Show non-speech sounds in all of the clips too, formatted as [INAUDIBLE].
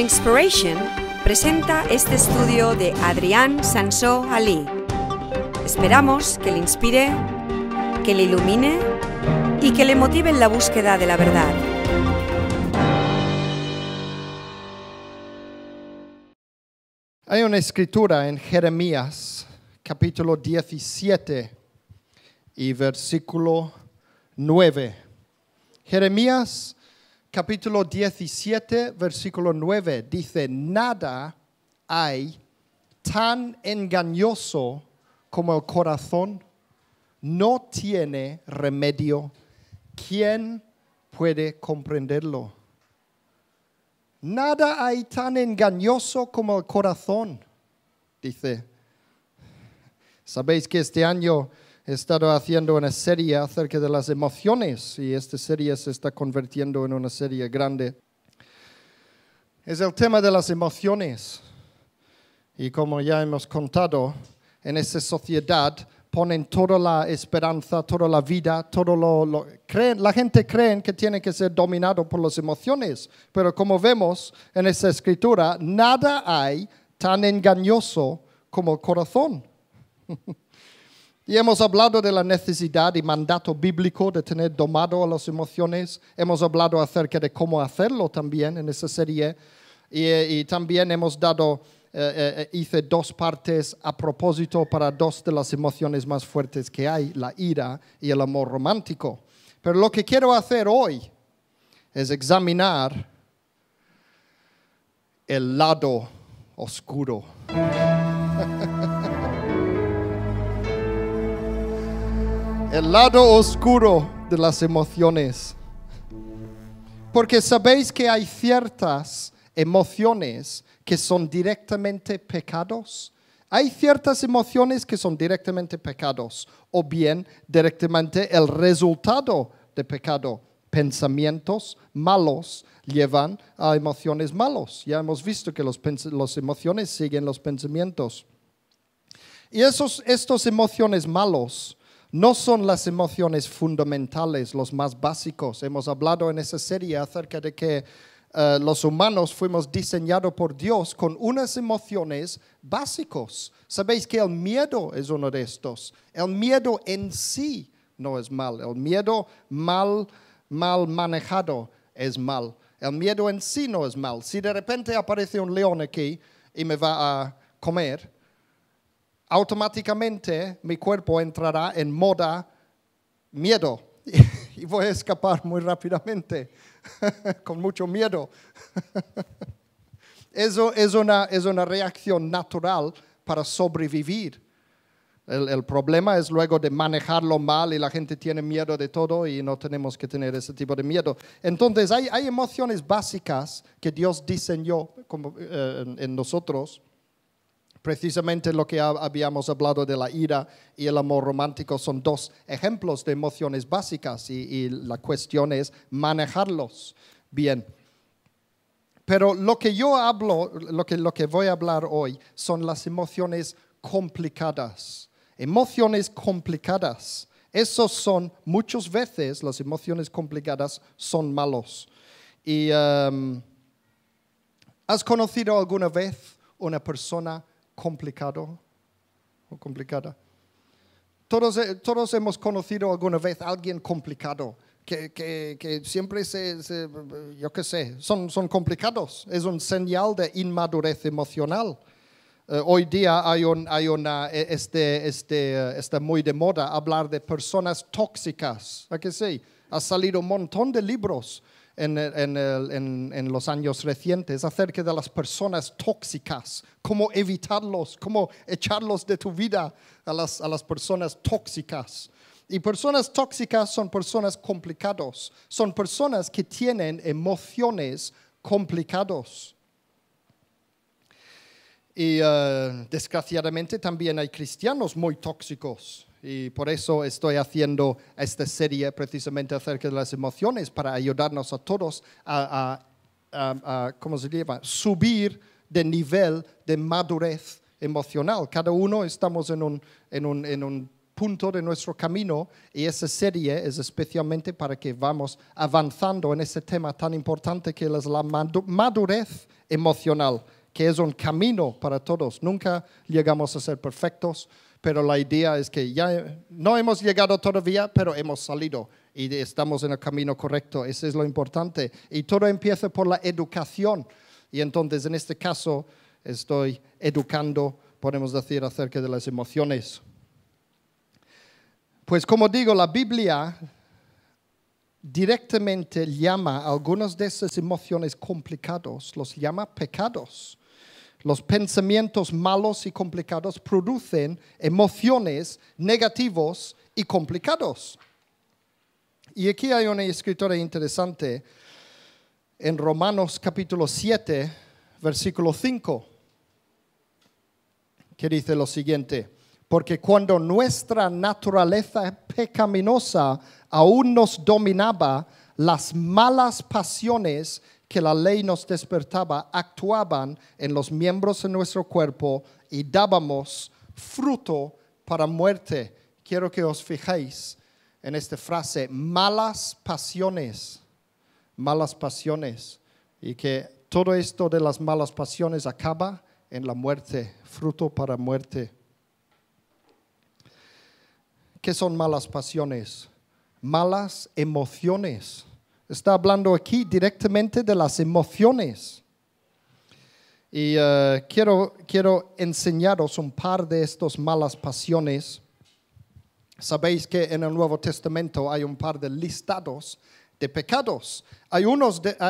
Inspiration presenta este estudio de Adrián Sansó Ali. Esperamos que le inspire, que le ilumine y que le motive en la búsqueda de la verdad. Hay una escritura en Jeremías, capítulo 17 y versículo 9. Jeremías capítulo 17, versículo 9, dice, nada hay tan engañoso como el corazón, no tiene remedio. ¿Quién puede comprenderlo? Nada hay tan engañoso como el corazón, dice. Sabéis que este año He estado haciendo una serie acerca de las emociones y esta serie se está convirtiendo en una serie grande. Es el tema de las emociones. Y como ya hemos contado, en esa sociedad ponen toda la esperanza, toda la vida, todo lo, creen, la gente cree que tiene que ser dominado por las emociones, pero como vemos en esa escritura, nada hay tan engañoso como el corazón. [LAUGHS] Y hemos hablado de la necesidad y mandato bíblico de tener domado a las emociones. Hemos hablado acerca de cómo hacerlo también en esa serie. Y, eh, también hemos dado, eh, eh, hice dos partes a propósito para dos de las emociones más fuertes que hay, la ira y el amor romántico. Pero lo que quiero hacer hoy es examinar el lado oscuro. [LAUGHS] el lado oscuro de las emociones. Porque sabéis que hay ciertas emociones que son directamente pecados. Hay ciertas emociones que son directamente pecados o bien directamente el resultado de pecado. Pensamientos malos llevan a emociones malos. Ya hemos visto que las emociones siguen los pensamientos. Y esos, estos emociones malos no son las emociones fundamentales los más básicos. Hemos hablado en esa serie acerca de que eh, los humanos fuimos diseñados por Dios con unas emociones básicos. Sabéis que el miedo es uno de estos. El miedo en sí no es mal. El miedo mal, mal manejado es mal. El miedo en sí no es mal. Si de repente aparece un león aquí y me va a comer, automáticamente mi cuerpo entrará en moda miedo [LAUGHS] y voy a escapar muy rápidamente, [LAUGHS] con mucho miedo. [LAUGHS] Eso es una, es una reacción natural para sobrevivir. El, problema es luego de manejarlo mal y la gente tiene miedo de todo y no tenemos que tener ese tipo de miedo. Entonces hay, hay emociones básicas que Dios diseñó como, eh, en, en nosotros Precisamente lo que habíamos hablado de la ira y el amor romántico son dos ejemplos de emociones básicas y, la cuestión es manejarlos bien. Pero lo que yo hablo, lo que, voy a hablar hoy son las emociones complicadas. Emociones complicadas. Esos son, muchas veces las emociones complicadas son malos. Em, has conocido alguna vez una persona complicado o complicada. Todos, todos hemos conocido alguna vez a alguien complicado, que, siempre se, yo qué sé, son, son complicados. Es un señal de inmadurez emocional. Eh, hoy día hay, una, e, este, este eh, está muy de moda hablar de personas tóxicas. ¿A qué Ha salido un montón de libros en, en, en, los años recientes acerca de las personas tóxicas, cómo evitarlos, cómo echarlos de tu vida a las, a las personas tóxicas. Y personas tóxicas son personas complicadas, son personas que tienen emociones complicadas. Y eh, desgraciadamente también hay cristianos muy tóxicos. Y por eso estoy haciendo esta serie precisamente acerca de las emociones, para ayudarnos a todos a, ¿cómo se llama? subir de nivel de madurez emocional. Cada uno estamos en un, en un punto de nuestro camino y esa serie es especialmente para que vamos avanzando en ese tema tan importante que es la madurez emocional, que es un camino para todos. Nunca llegamos a ser perfectos, pero la idea es que ya no hemos llegado todavía, pero hemos salido y estamos en el camino correcto. Eso es lo importante. Y todo empieza por la educación. Y entonces, en este caso, estoy educando, podemos decir, acerca de las emociones. Pues como digo, la Biblia directamente llama a algunas de esas emociones complicadas, los llama pecados. Los pensamientos malos y complicados producen emociones negativos y complicados. Y aquí hay una escritora interesante en Romanos capítulo 7, versículo 5, que dice lo siguiente, porque cuando nuestra naturaleza pecaminosa aún nos dominaba, las malas pasiones que la ley nos despertaba actuaban en los miembros de nuestro cuerpo y dábamos fruto para muerte. Quiero que os fijéis en esta frase, malas pasiones, malas pasiones, y que todo esto de las malas pasiones acaba en la muerte, fruto para muerte. ¿Qué son malas pasiones? Malas emociones está hablando aquí directamente de las emociones. Y eh, quiero, quiero enseñaros un par de estas malas pasiones. Sabéis que en el Nuevo Testamento hay un par de listados de pecados. Hay,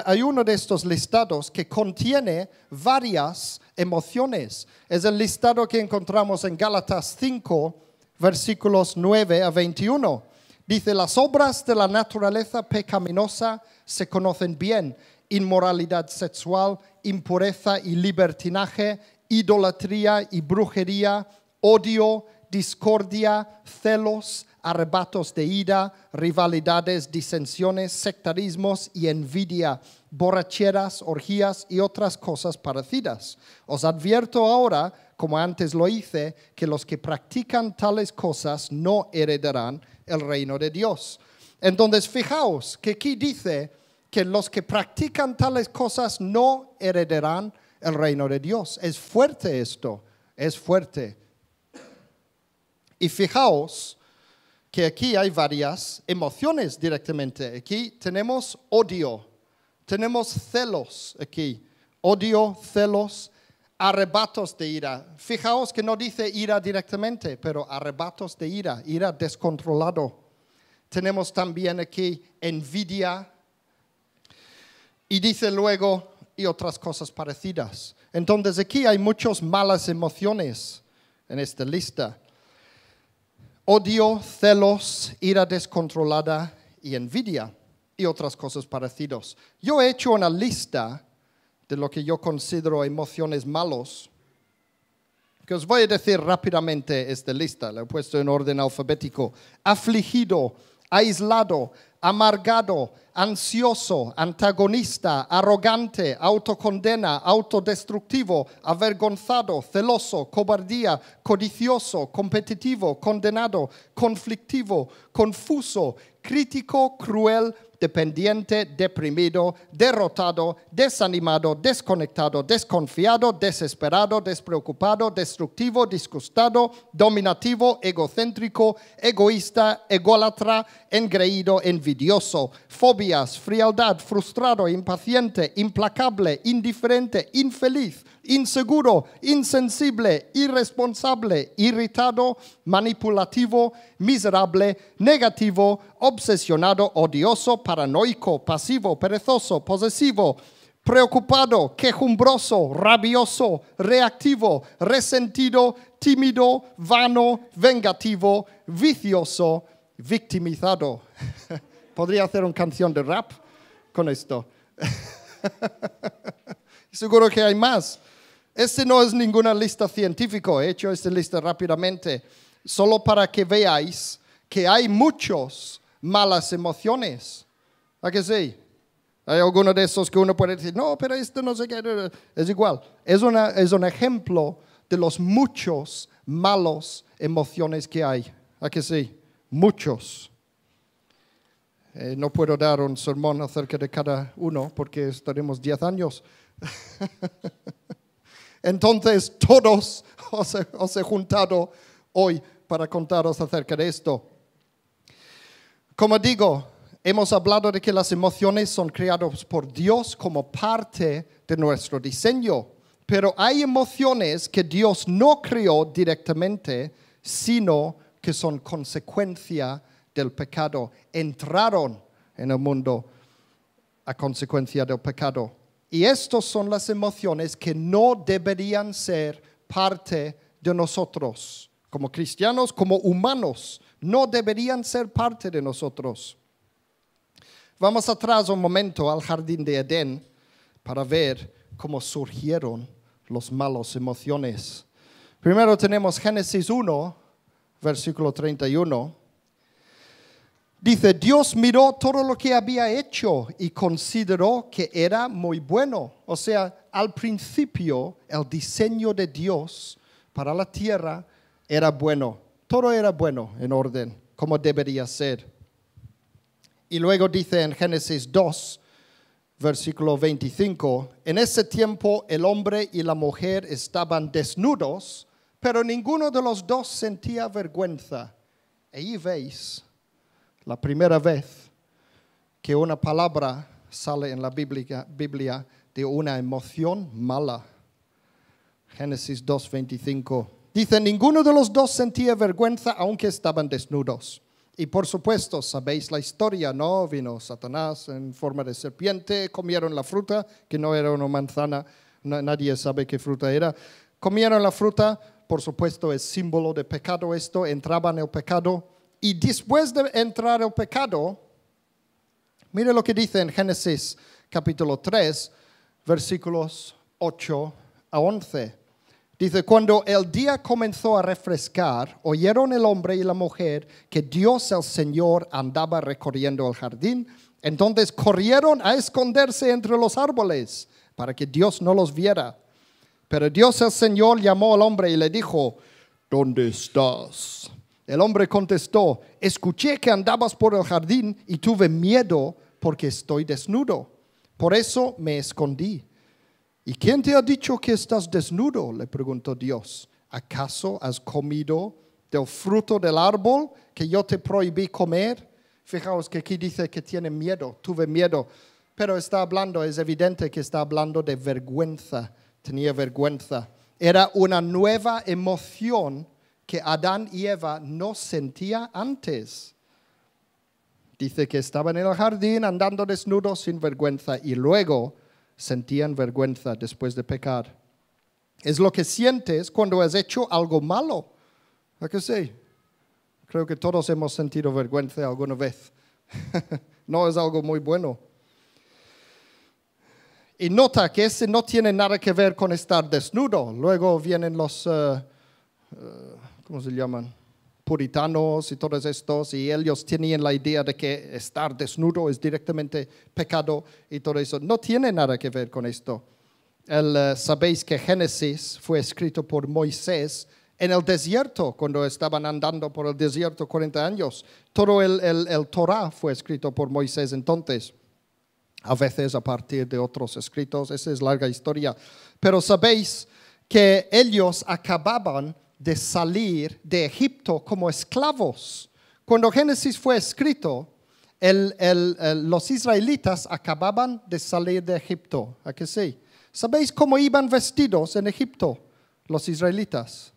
hay uno de estos listados que contiene varias emociones. Es el listado que encontramos en Gálatas 5, versículos 9 a 21. Dice, las obras de la naturaleza pecaminosa se conocen bien. Inmoralidad sexual, impureza y libertinaje, idolatría y brujería, odio, discordia, celos, arrebatos de ira, rivalidades, disensiones, sectarismos y envidia, borracheras, orgías y otras cosas parecidas. Os advierto ahora como antes lo hice, que los que practican tales cosas no heredarán el reino de Dios. Entonces, fijaos que aquí dice que los que practican tales cosas no heredarán el reino de Dios. Es fuerte esto, es fuerte. Y fijaos que aquí hay varias emociones directamente. Aquí tenemos odio, tenemos celos aquí, odio, celos, arrebatos de ira. Fijaos que no dice ira directamente, pero arrebatos de ira, ira descontrolado. Tenemos también aquí envidia. Y dice luego, y otras cosas parecidas. Entonces aquí hay muchas malas emociones en esta lista. Odio, celos, ira descontrolada y envidia y otras cosas parecidas. Yo he hecho una lista de lo que yo considero emociones malos, que os voy a decir rápidamente esta lista, la he puesto en orden alfabético. Afligido, aislado, amargado, ansioso, antagonista, arrogante, autocondena, autodestructivo, avergonzado, celoso, cobardía, codicioso, competitivo, condenado, conflictivo, confuso, crítico, cruel, dependiente, deprimido, derrotado, desanimado, desconectado, desconfiado, desesperado, despreocupado, destructivo, disgustado, dominativo, egocéntrico, egoísta, ególatra, engreído, envidioso, fobias, frialdad, frustrado, impaciente, implacable, indiferente, infeliz, inseguro, insensible, irresponsable, irritado, manipulativo, miserable, negativo, obsesionado, odioso, paranoico, pasivo, perezoso, posesivo, preocupado, quejumbroso, rabioso, reactivo, resentido, tímido, vano, vengativo, vicioso, victimizado. [LAUGHS] Podría hacer una canción de rap con esto. [LAUGHS] Seguro que hay más. Este no es ninguna lista científica, he hecho esta lista rápidamente, solo para que veáis que hay muchas malas emociones ¿A que sí? Hay alguno de esos que uno puede decir, no, pero esto no sé qué, es igual. Es, un ejemplo de los muchos malos emociones que hay. ¿A que sí? Muchos. Eh, no puedo dar un sermón acerca de cada uno porque estaremos 10 años. [LAUGHS] Entonces, todos os he juntado hoy para contaros acerca de esto. Como digo, Hemos hablado de que las emociones son creadas por Dios como parte de nuestro diseño, pero hay emociones que Dios no creó directamente, sino que son consecuencia del pecado. Entraron en el mundo a consecuencia del pecado. Y estas son las emociones que no deberían ser parte de nosotros, como cristianos, como humanos, no deberían ser parte de nosotros. Vamos atrás un momento al jardín de Edén para ver cómo surgieron los malos emociones. Primero tenemos Génesis 1, versículo 31. Dice, Dios miró todo lo que había hecho y consideró que era muy bueno. O sea, al principio el diseño de Dios para la tierra era bueno. Todo era bueno en orden, como debería ser. Y luego dice en Génesis 2, versículo 25, en ese tiempo el hombre y la mujer estaban desnudos, pero ninguno de los dos sentía vergüenza. E ahí veis la primera vez que una palabra sale en la Biblia, de una emoción mala. Génesis 2.25. Dice, ninguno de los dos sentía vergüenza aunque estaban desnudos. Y por supuesto, sabéis la historia, ¿no? Vino Satanás en forma de serpiente, comieron la fruta, que no era una manzana, nadie sabe qué fruta era. Comieron la fruta, por supuesto, es símbolo de pecado esto, entraban en el pecado. Y después de entrar en el pecado, mire lo que dice en Génesis capítulo 3, versículos 8 a 11. Dice, cuando el día comenzó a refrescar, oyeron el hombre y la mujer que Dios el Señor andaba recorriendo el jardín. Entonces corrieron a esconderse entre los árboles para que Dios no los viera. Pero Dios el Señor llamó al hombre y le dijo, ¿dónde estás? El hombre contestó, escuché que andabas por el jardín y tuve miedo porque estoy desnudo. Por eso me escondí. ¿Y quién te ha dicho que estás desnudo? le preguntó Dios. ¿Acaso has comido del fruto del árbol que yo te prohibí comer? Fijaos que aquí dice que tiene miedo, tuve miedo, pero está hablando, es evidente que está hablando de vergüenza, tenía vergüenza. Era una nueva emoción que Adán y Eva no sentían antes. Dice que estaban en el jardín andando desnudos sin vergüenza y luego sentían vergüenza después de pecar. Es lo que sientes cuando has hecho algo malo. ¿A qué sé? Creo que todos hemos sentido vergüenza alguna vez. [LAUGHS] no es algo muy bueno. Y nota que ese no tiene nada que ver con estar desnudo. Luego vienen los, eh, eh, ¿cómo se llaman? puritanos y todos estos, y ellos tenían la idea de que estar desnudo es directamente pecado y todo eso. No tiene nada que ver con esto. Eh, sabéis que Génesis fue escrito por Moisés en el desierto, cuando estaban andando por el desierto 40 años. Todo el, el, el Torah fue escrito por Moisés entonces a veces a partir de otros escritos, esa es larga historia. Pero sabéis que ellos acababan de salir de Egipto como esclavos. Cuando Génesis fue escrito, los israelitas acababan de salir de Egipto. ¿A qué sí? ¿Sabéis cómo iban vestidos en Egipto los israelitas?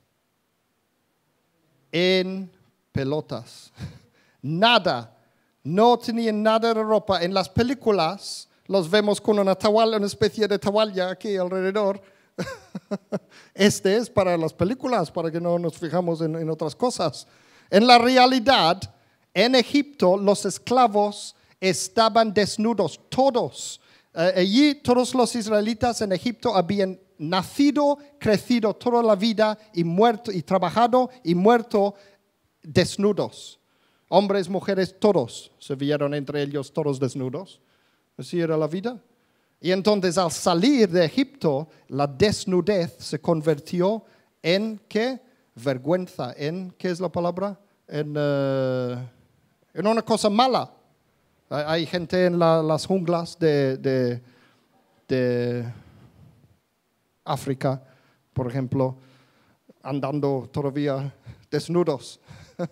En pelotas. [LAUGHS] Nada. No tenían nada de ropa. En las películas los vemos con una, una especie de toalla aquí alrededor [LAUGHS] Este es para las películas, para que no nos fijamos en, otras cosas. En la realidad, en Egipto los esclavos estaban desnudos, todos. Eh, allí todos los israelitas en Egipto habían nacido, crecido toda la vida y muerto y trabajado y muerto desnudos. Hombres, mujeres, todos se vieron entre ellos todos desnudos. Así era la vida. Y entonces al salir de Egipto, la desnudez se convirtió en qué? Vergüenza, en qué es la palabra? En, eh, una cosa mala. Hay gente en las junglas de, de África, por ejemplo, andando todavía desnudos. [LAUGHS]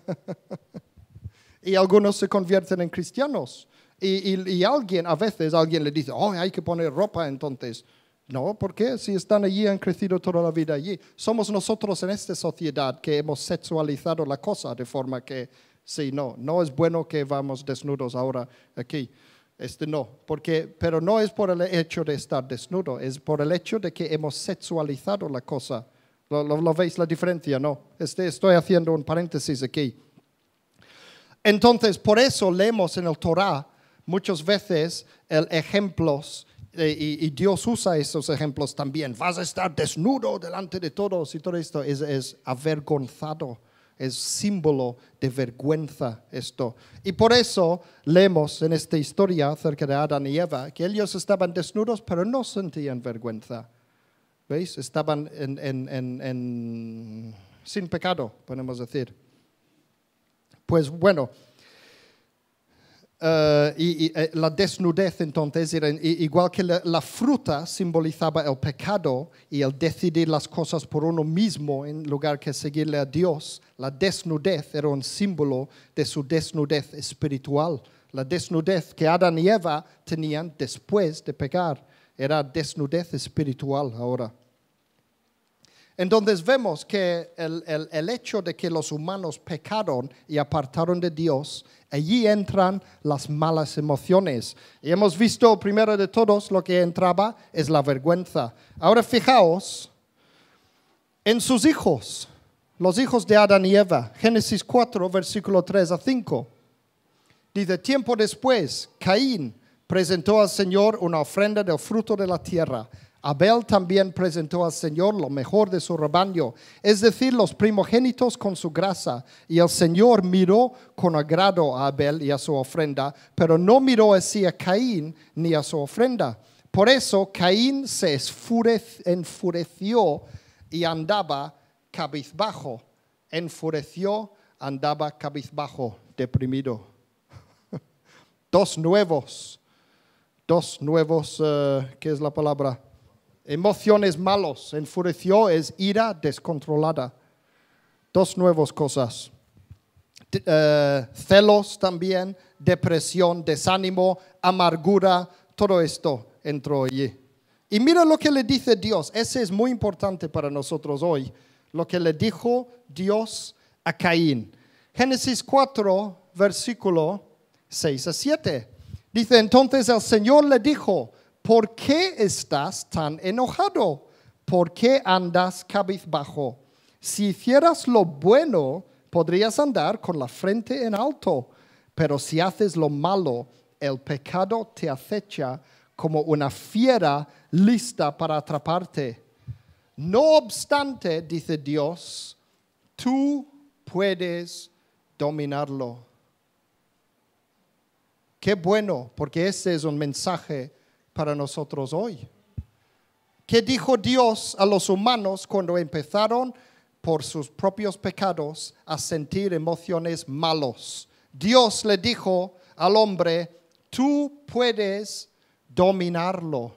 y algunos se convierten en cristianos y, alguien, a veces alguien le dice, oh, hay que poner ropa entonces. No, porque si están allí, han crecido toda la vida allí. Somos nosotros en esta sociedad que hemos sexualizado la cosa de forma que, sí, no, no es bueno que vamos desnudos ahora aquí. Este no, porque, pero no es por el hecho de estar desnudo, es por el hecho de que hemos sexualizado la cosa. ¿Lo, veis la diferencia? No, este, estoy haciendo un paréntesis aquí. Entonces, por eso leemos en el Torah Muchas veces el ejemplos, eh, y, Dios usa esos ejemplos también, vas a estar desnudo delante de todos y todo esto es, avergonzado es símbolo de vergüenza esto. Y por eso leemos en esta historia acerca de Adán y Eva que ellos estaban desnudos pero no sentían vergüenza. ¿Veis? Estaban en, sin pecado, podemos decir. Pues bueno, eh, y, eh, la desnudez entonces era igual que la, fruta simbolizaba el pecado y el decidir las cosas por uno mismo en lugar que seguirle a Dios, la desnudez era un símbolo de su desnudez espiritual, la desnudez que Adán y Eva tenían después de pecar, era desnudez espiritual ahora. Entonces vemos que el, hecho de que los humanos pecaron y apartaron de Dios, allí entran las malas emociones. Y hemos visto primero de todos lo que entraba es la vergüenza. Ahora fijaos en sus hijos, los hijos de Adán y Eva, Génesis 4, versículo 3 a 5. Dice, tiempo después, Caín presentó al Señor una ofrenda del fruto de la tierra Abel también presentó al Señor lo mejor de su rebaño, es decir, los primogénitos con su grasa. Y el Señor miró con agrado a Abel y a su ofrenda, pero no miró así a Caín ni a su ofrenda. Por eso Caín se enfureció y andaba cabizbajo. Enfureció, andaba cabizbajo, deprimido. [LAUGHS] Dos nuevos, dos nuevos, eh, ¿qué es la palabra? Emociones malos, enfureció es ira descontrolada. Dos nuevas cosas. Eh, celos también, depresión, desánimo, amargura, todo esto entró allí. Y mira lo que le dice Dios, ese es muy importante para nosotros hoy, lo que le dijo Dios a Caín. Génesis 4, versículo 6 a 7. Dice entonces el Señor le dijo, ¿por qué estás tan enojado? ¿Por qué andas cabizbajo? Si hicieras lo bueno, podrías andar con la frente en alto, pero si haces lo malo, el pecado te acecha como una fiera lista para atraparte. No obstante, dice Dios, tú puedes dominarlo. Qué bueno, porque ese es un mensaje para nosotros hoy. ¿Qué dijo Dios a los humanos cuando empezaron por sus propios pecados a sentir emociones malos? Dios le dijo al hombre, tú puedes dominarlo,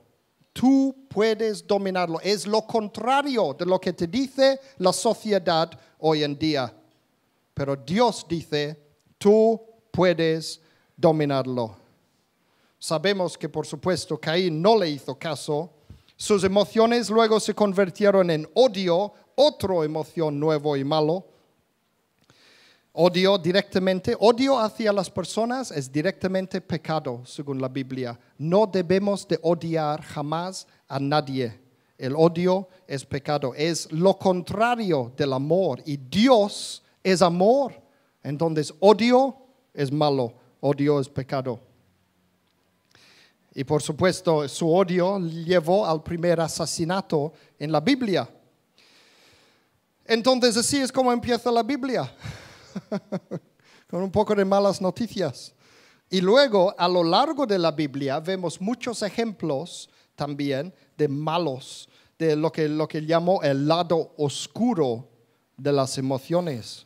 tú puedes dominarlo. Es lo contrario de lo que te dice la sociedad hoy en día. Pero Dios dice, tú puedes dominarlo. Sabemos que por supuesto Caín no le hizo caso. Sus emociones luego se convirtieron en odio, otro emoción nuevo y malo. Odio directamente, odio hacia las personas es directamente pecado, según la Biblia. No debemos de odiar jamás a nadie. El odio es pecado, es lo contrario del amor y Dios es amor. Entonces, odio es malo, odio es pecado. Y por supuesto, su odio llevó al primer asesinato en la Biblia. Entonces así es como empieza la Biblia, [LAUGHS] con un poco de malas noticias. Y luego, a lo largo de la Biblia, vemos muchos ejemplos también de malos, de lo que, lo el lado oscuro de las emociones.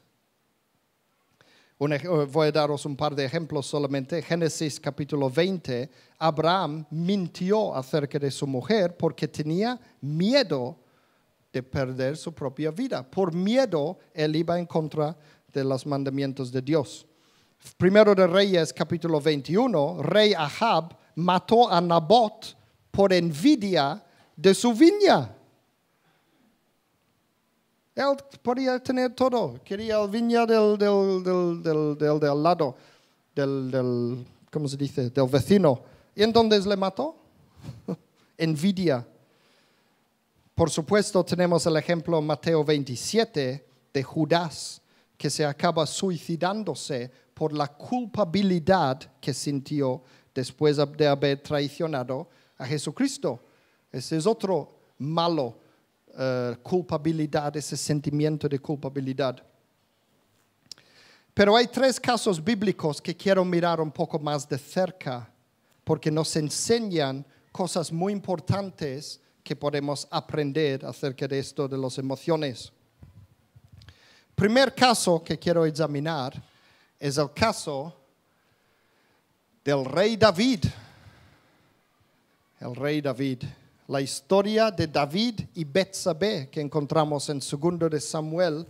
Eh, voy a daros un par de ejemplos solamente. Génesis capítulo 20, Abraham mintió acerca de su mujer porque tenía miedo de perder su propia vida. Por miedo, él iba en contra de los mandamientos de Dios. Primero de Reyes capítulo 21, rey Ahab mató a Nabot por envidia de su viña. Él podía tener todo. Quería el viña del, del, del, del, del lado, del, ¿cómo se dice? Del vecino. ¿Y entonces le mató? [LAUGHS] Envidia. Por supuesto, tenemos el ejemplo en Mateo 27 de Judas, que se acaba suicidándose por la culpabilidad que sintió después de haber traicionado a Jesucristo. Ese es otro malo eh, culpabilidad, ese sentimiento de culpabilidad. Pero hay tres casos bíblicos que quiero mirar un poco más de cerca, porque nos enseñan cosas muy importantes que podemos aprender acerca de esto de las emociones. Primer caso que quiero examinar es el caso del rey David. El rey David la historia de David y Betsabé que encontramos en 2 de Samuel,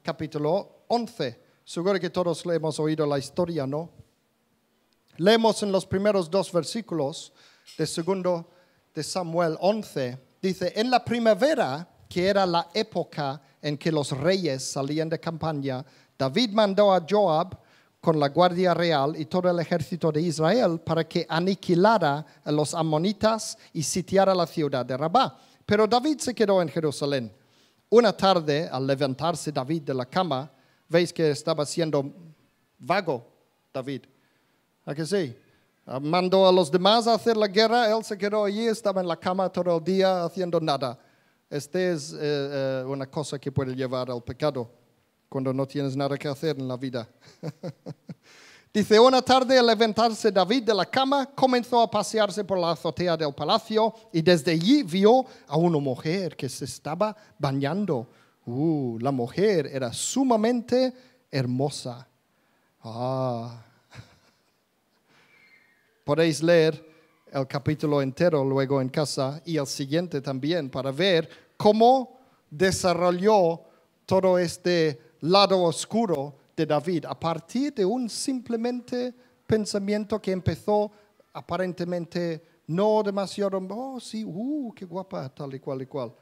capítulo 11. Seguro que todos le hemos oído la historia, ¿no? Leemos en los primeros dos versículos de 2 de Samuel 11, dice, en la primavera, que era la época en que los reyes salían de campaña, David mandó a Joab, con la Guardia Real y todo el ejército de Israel para que aniquilara a los amonitas y sitiara la ciudad de Rabá. Pero David se quedó en Jerusalén. Una tarde, al levantarse David de la cama, veis que estaba siendo vago David. ¿A que sí? Mandó a los demás a hacer la guerra, él se quedó allí, estaba en la cama todo el día haciendo nada. Esta es eh, eh, una cosa que puede llevar al pecado cuando no tienes nada que hacer en la vida. [LAUGHS] Dice, una tarde al levantarse David de la cama, comenzó a pasearse por la azotea del palacio y desde allí vio a una mujer que se estaba bañando. Uh, la mujer era sumamente hermosa. Ah. [LAUGHS] Podéis leer el capítulo entero luego en casa y el siguiente también para ver cómo desarrolló todo este lado oscuro de David a partir de un simplemente pensamiento que empezó aparentemente no demasiado, oh sí, uh, qué guapa, tal y cual y cual.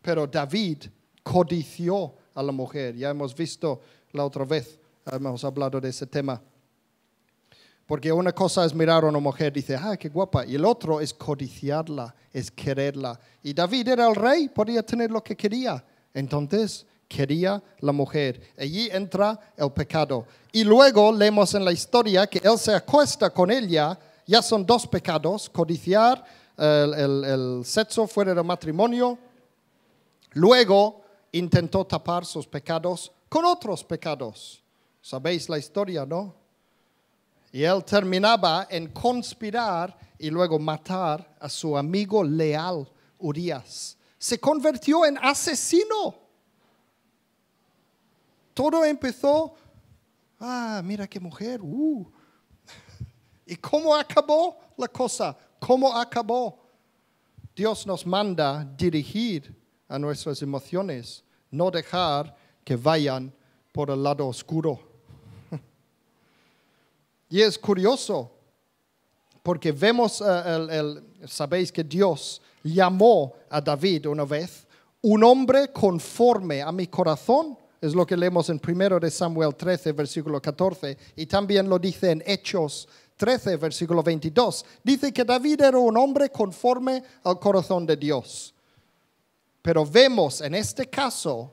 Pero David codició a la mujer, ya hemos visto la otra vez, hemos hablado de ese tema. Porque una cosa es mirar a una mujer dice, ah, qué guapa, y el otro es codiciarla, es quererla. Y David era el rey, podía tener lo que quería. Entonces quería la mujer. Allí entra el pecado. Y luego leemos en la historia que él se acuesta con ella. Ya son dos pecados, codiciar el, sexo fuera del matrimonio. Luego intentó tapar sus pecados con otros pecados. Sabéis la historia, ¿no? Y él terminaba en conspirar y luego matar a su amigo leal, Urias. Se convirtió en asesino todo empezó, ah, mira qué mujer, uh". [LAUGHS] ¿Y cómo acabó la cosa? ¿Cómo acabó? Dios nos manda dirigir a nuestras emociones, no dejar que vayan por el lado oscuro. [LAUGHS] Y es curioso, porque vemos, eh, sabéis que Dios llamó a David una vez, un hombre conforme a mi corazón, es lo que leemos en 1 de Samuel 13, versículo 14, y también lo dice en Hechos 13, versículo 22. Dice que David era un hombre conforme al corazón de Dios. Pero vemos en este caso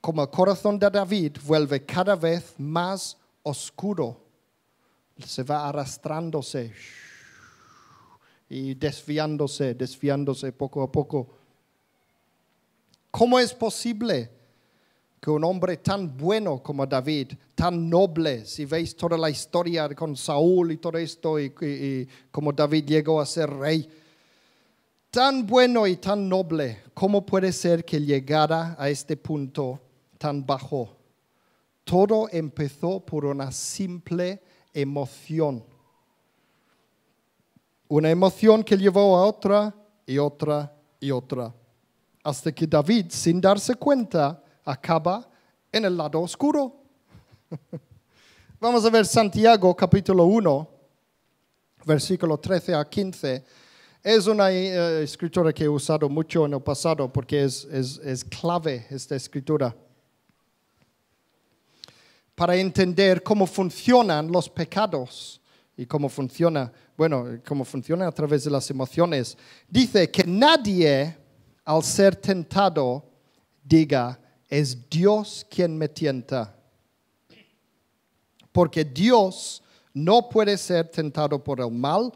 como el corazón de David vuelve cada vez más oscuro. Se va arrastrándose y desviándose, desviándose poco a poco. ¿Cómo es posible que un hombre tan bueno como David, tan noble, si veis toda la historia con Saúl y todo esto, y, como David llegó a ser rey, tan bueno y tan noble, ¿cómo puede ser que llegara a este punto tan bajo? Todo empezó por una simple emoción. Una emoción que llevó a otra y otra y otra. Hasta que David, sin darse cuenta, acaba en el lado oscuro. [LAUGHS] Vamos a ver Santiago capítulo 1, versículo 13 a 15. Es una eh, escritura que he usado mucho en el pasado porque es clave esta escritura para entender cómo funcionan los pecados y cómo funciona, bueno, cómo funciona a través de las emociones. Dice que nadie al ser tentado diga, es Dios quien me tienta. Porque Dios no puede ser tentado por el mal,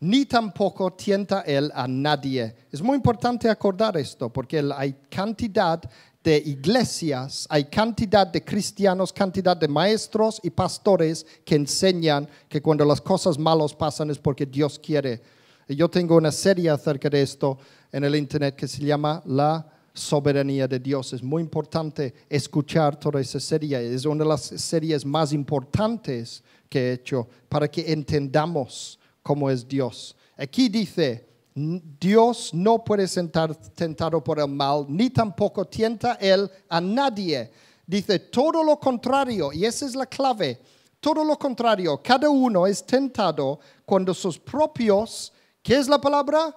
ni tampoco tienta Él a nadie. Es muy importante acordar esto, porque hay cantidad de iglesias, hay cantidad de cristianos, cantidad de maestros y pastores que enseñan que cuando las cosas malas pasan es porque Dios quiere. Yo tengo una serie acerca de esto en el internet que se llama La soberanía de Dios. Es muy importante escuchar toda esa serie. Es una de las series más importantes que he hecho para que entendamos cómo es Dios. Aquí dice, Dios no puede ser tentado por el mal, ni tampoco tienta Él a nadie. Dice todo lo contrario, y esa es la clave. Todo lo contrario, cada uno es tentado cuando sus propios, ¿qué es la palabra?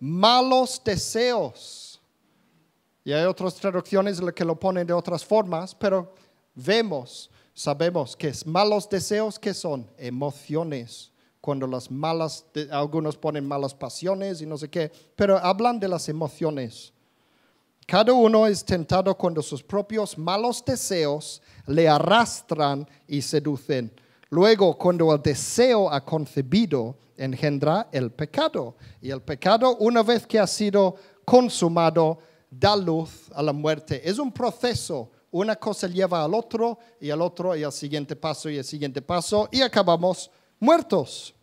Malos deseos y hay otras traducciones que lo ponen de otras formas, pero vemos, sabemos que es malos deseos que son emociones. Cuando las malas, algunos ponen malas pasiones y no sé qué, pero hablan de las emociones. Cada uno es tentado cuando sus propios malos deseos le arrastran y seducen. Luego, cuando el deseo ha concebido, engendra el pecado. Y el pecado, una vez que ha sido consumado, da luz a la muerte. Es un proceso. Una cosa lleva al otro y al otro y al siguiente paso y al siguiente paso y acabamos muertos.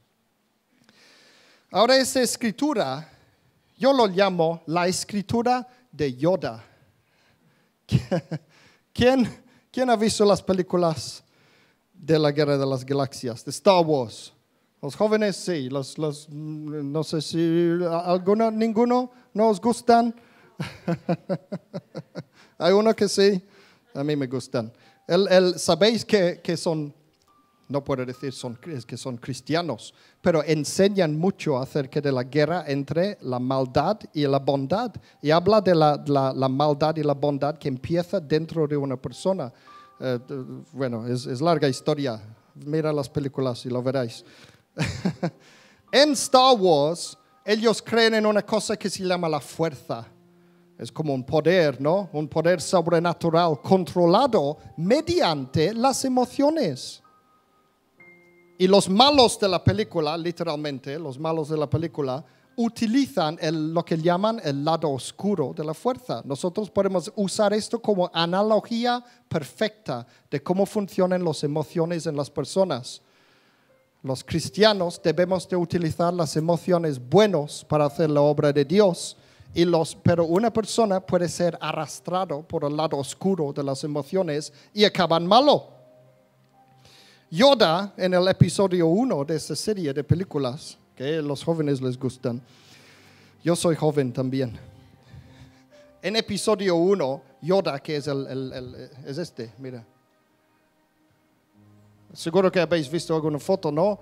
Ahora esa escritura, yo lo llamo la escritura de Yoda. [LAUGHS] ¿Quién, ha visto las películas de la Guerra de las Galaxias, de Star Wars? Los jóvenes sí, no sé si alguno, ninguno, nos gustan. [LAUGHS] Hay uno que sí, a mí me gustan. Sabéis que, que, son, no puedo decir son, que son cristianos, pero enseñan mucho acerca de la guerra entre la maldad y la bondad. Y habla de la, la, maldad y la bondad que empieza dentro de una persona. Eh, bueno, es, es larga historia. Mira las películas y lo veréis. [LAUGHS] en Star Wars, ellos creen en una cosa que se llama la fuerza es como un poder, ¿no? Un poder sobrenatural controlado mediante las emociones. Y los malos de la película, literalmente, los malos de la película, utilizan lo que llaman el lado oscuro de la fuerza. Nosotros podemos usar esto como analogía perfecta de cómo funcionan las emociones en las personas. Los cristianos debemos de utilizar las emociones buenas para hacer la obra de Dios pero una persona puede ser arrastrado por el lado oscuro de las emociones y acaban malo. Yoda, en el episodio 1 de esta serie de películas, que a los jóvenes les gustan, yo soy joven también. En episodio 1, Yoda, que es, el, es este, mira. Seguro que habéis visto alguna foto, ¿no?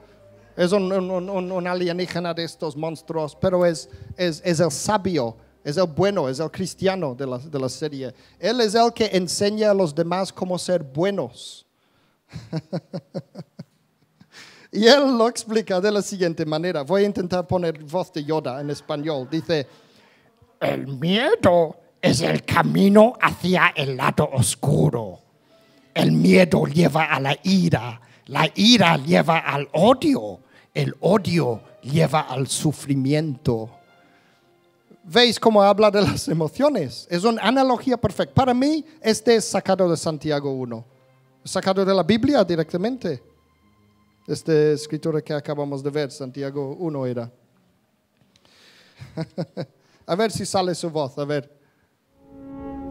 es un, alienígena de estos monstruos, pero es, el sabio, es el bueno, es el cristiano de la serie. Él es el que enseña a los demás cómo ser buenos. [LAUGHS] y él lo explica de la siguiente manera. Voy a intentar poner voz de Yoda en español. Dice, el miedo es el camino hacia el lado oscuro. El miedo lleva a la ira, la ira lleva al odio, el odio lleva al sufrimiento. ¿Veis cómo habla de las emociones? Es una analogía perfecta. Para mí, este es sacado de Santiago 1, sacado de la Biblia directamente. Este escritura que acabamos de ver, Santiago 1 era. [LAUGHS] a ver si sale su voz, a ver.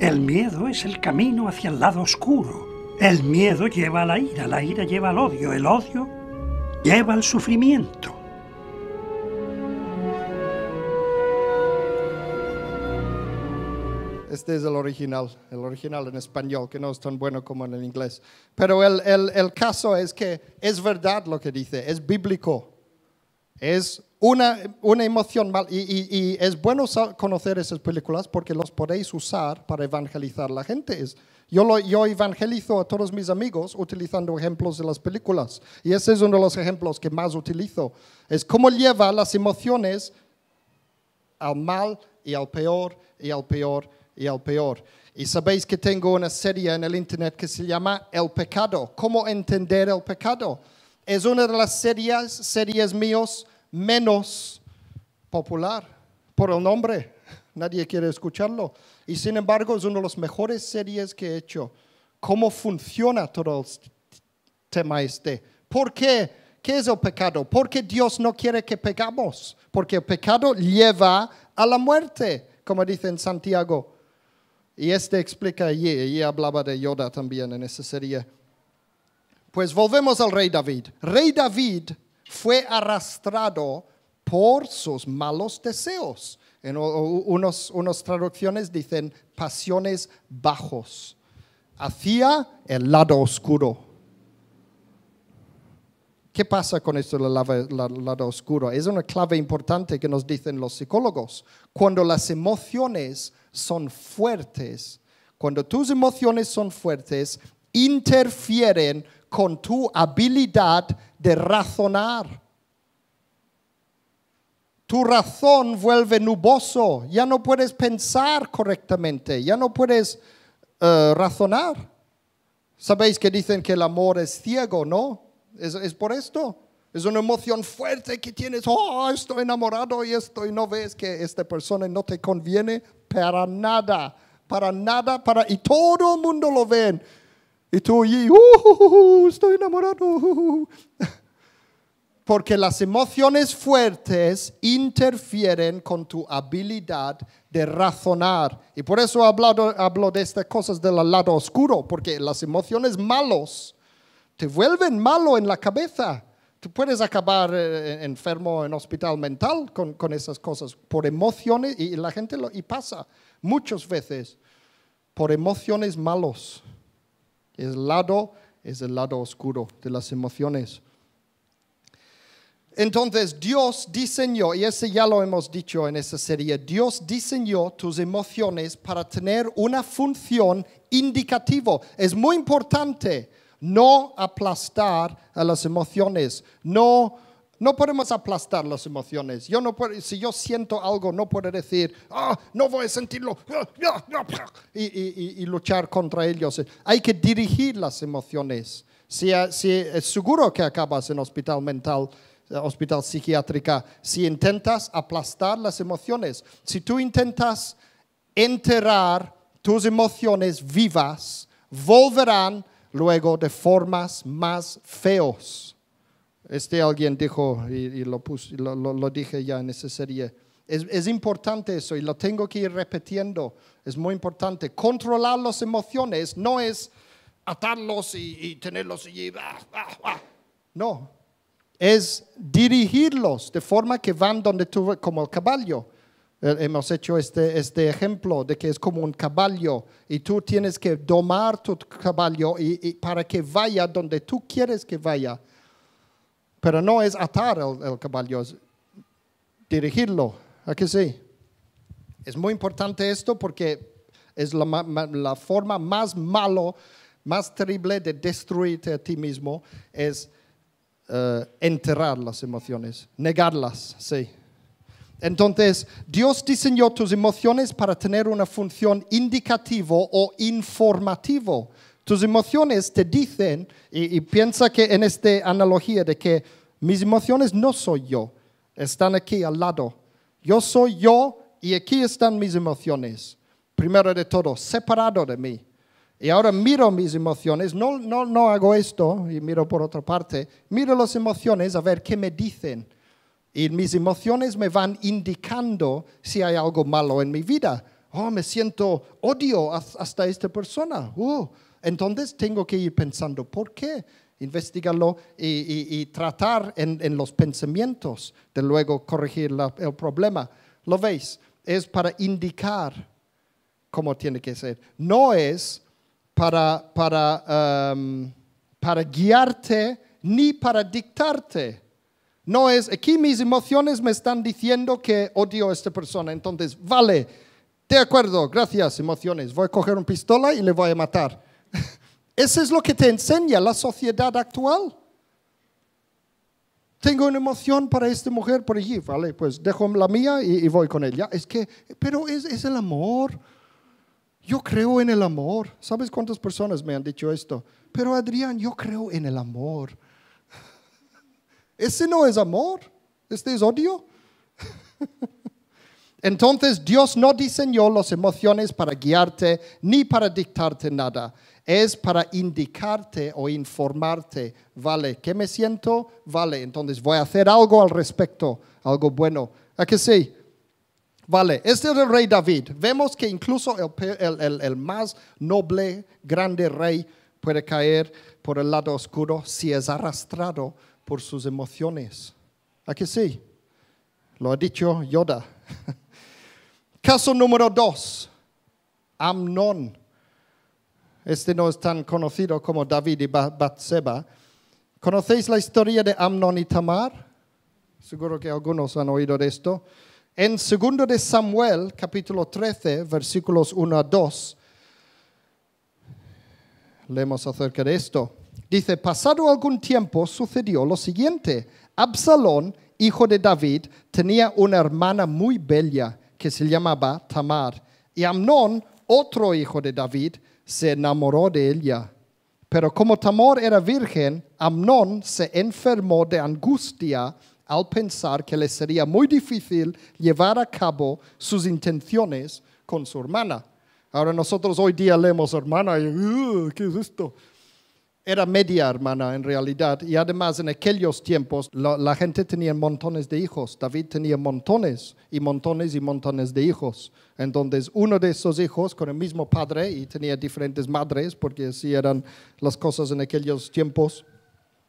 El miedo es el camino hacia el lado oscuro. El miedo lleva a la ira, la ira lleva al odio, el odio lleva al sufrimiento. Este es el original, el original en español, que no es tan bueno como en el inglés. Pero el, el, caso es que es verdad lo que dice, es bíblico. Es una, una emoción Y, es bueno conocer esas películas porque los podéis usar para evangelizar a la gente. Es, yo, evangelizo a todos mis amigos utilizando ejemplos de las películas. Y ese es uno de los ejemplos que más utilizo. Es cómo lleva las emociones al mal y al peor y al peor y al peor. Y sabéis que tengo una serie en el Internet que se llama El pecado. ¿Cómo entender el pecado? Es una de las series, series míos menos popular por el nombre. Nadie quiere escucharlo. Y sin embargo es una de las mejores series que he hecho. ¿Cómo funciona todo el tema este? ¿Por qué? ¿Qué es el pecado? Porque Dios no quiere que pecamos. Porque el pecado lleva a la muerte, como dice en Santiago. Y este explica allí, y hablaba de Yoda también en esa serie. Pues volvemos al rey David. Rey David fue arrastrado por sus malos deseos. En unos, traducciones dicen pasiones bajos, hacia el lado oscuro. ¿Qué pasa con esto del lado oscuro? Es una clave importante que nos dicen los psicólogos. Cuando las emociones son fuertes, cuando tus emociones son fuertes, interfieren con tu habilidad de razonar. Tu razón vuelve nuboso, ya no puedes pensar correctamente, ya no puedes eh, razonar. Sabéis que dicen que el amor es ciego, ¿no? Es, por esto. Es una emoción fuerte que tienes, oh, estoy enamorado y estoy. no ves que esta persona no te conviene para nada, para nada, para, y todo el mundo lo ve. Y tú uh, uh, uh, estoy enamorado porque las emociones fuertes interfieren con tu habilidad de razonar. Y por eso hablo de estas cosas del lado oscuro, porque las emociones malos te vuelven malo en la cabeza. Tú puedes acabar eh, enfermo en hospital mental con, esas cosas, por emociones, y la gente lo y pasa muchas veces, por emociones malos. El lado es el lado oscuro de las emociones. Entonces Dios diseñó, y ese ya lo hemos dicho en esa serie, Dios diseñó tus emociones para tener una función indicativa. Es muy importante no aplastar a las emociones, no... No podemos aplastar las emociones. Yo no si yo siento algo, no puedo decir, ah, no voy a sentirlo, ah, y, luchar contra ellos. Hay que dirigir las emociones. Si, si es seguro que acabas en hospital mental, eh, hospital psiquiátrica, si intentas aplastar las emociones, si tú intentas enterrar tus emociones vivas, volverán luego de formas más feos. Este alguien dijo, y, lo, lo, dije ya en esa serie, es, importante eso y lo tengo que ir repitiendo, es muy importante. Controlar las emociones no es atarlos y, tenerlos allí. Ah, ah, ah". No, es dirigirlos de forma que van donde tú, como el caballo. Eh, hemos hecho este, este ejemplo de que es como un caballo y tú tienes que domar tu caballo y, para que vaya donde tú quieres que vaya. Pero no es atar el, caballo, es dirigirlo. ¿A que sí? Es muy importante esto porque es la, forma más malo, más terrible de destruirte a ti mismo, es eh, enterrar las emociones, negarlas, sí. Entonces, Dios diseñó tus emociones para tener una función indicativo o informativo. Tus emociones te dicen, y, y piensa que en esta analogía de que mis emociones no soy yo, están aquí al lado. Yo soy yo y aquí están mis emociones. Primero de todo, separado de mí. Y ahora miro mis emociones, no, no, no hago esto y miro por otra parte, miro las emociones a ver qué me dicen. Y mis emociones me van indicando si hay algo malo en mi vida. Oh, me siento odio hasta esta persona. Uh, entonces tengo que ir pensando, ¿por qué? Investigarlo y, tratar en, los pensamientos, de luego corregir el problema. ¿Lo veis? Es para indicar cómo tiene que ser. No es para, para, em, para guiarte ni para dictarte. No es, aquí mis emociones me están diciendo que odio a esta persona. Entonces, vale, de acuerdo, gracias, emociones. Voy a coger una pistola y le voy a matar. [LAUGHS] Eso es lo que te enseña la sociedad actual. Tengo una emoción para esta mujer por allí, vale, pues dejo la mía y, y voy con ella. Es que, pero es, es el amor yo creo en el amor. ¿Sabes cuántas personas me han dicho esto? Pero Adrián, yo creo en el amor. [LAUGHS] Ese no es amor, este es odio. [LAUGHS] Entonces Dios no diseñó las emociones para guiarte ni para dictarte nada. Es para indicarte o informarte, vale, ¿qué me siento? Vale, entonces voy a hacer algo al respecto, algo bueno. ¿A qué sí? Vale, este es el rey David. Vemos que incluso el, más noble, grande rey puede caer por el lado oscuro si es arrastrado por sus emociones. ¿Aquí sí? Lo ha dicho Yoda. [LAUGHS] Caso número dos, Amnón. Este no es tan conocido como David y Batseba. ¿Conocéis la historia de Amnon y Tamar? Seguro que algunos han oído de esto. En segundo de Samuel, capítulo 13, versículos 1 a 2, leemos acerca de esto. Dice, pasado algún tiempo sucedió lo siguiente. Absalón, hijo de David, tenía una hermana muy bella que se llamaba Tamar. Y Amnón, otro hijo de David, se enamoró de ella. Pero como Tamar era virgen, Amnón se enfermó de angustia al pensar que le sería muy difícil llevar a cabo sus intenciones con su hermana. Ahora nosotros hoy día leemos hermana y ¿qué es esto? Era media hermana en realidad y además en aquellos tiempos la, la gente tenía montones de hijos. David tenía montones y montones y montones de hijos. Entonces uno de esos hijos con el mismo padre y tenía diferentes madres porque así eran las cosas en aquellos tiempos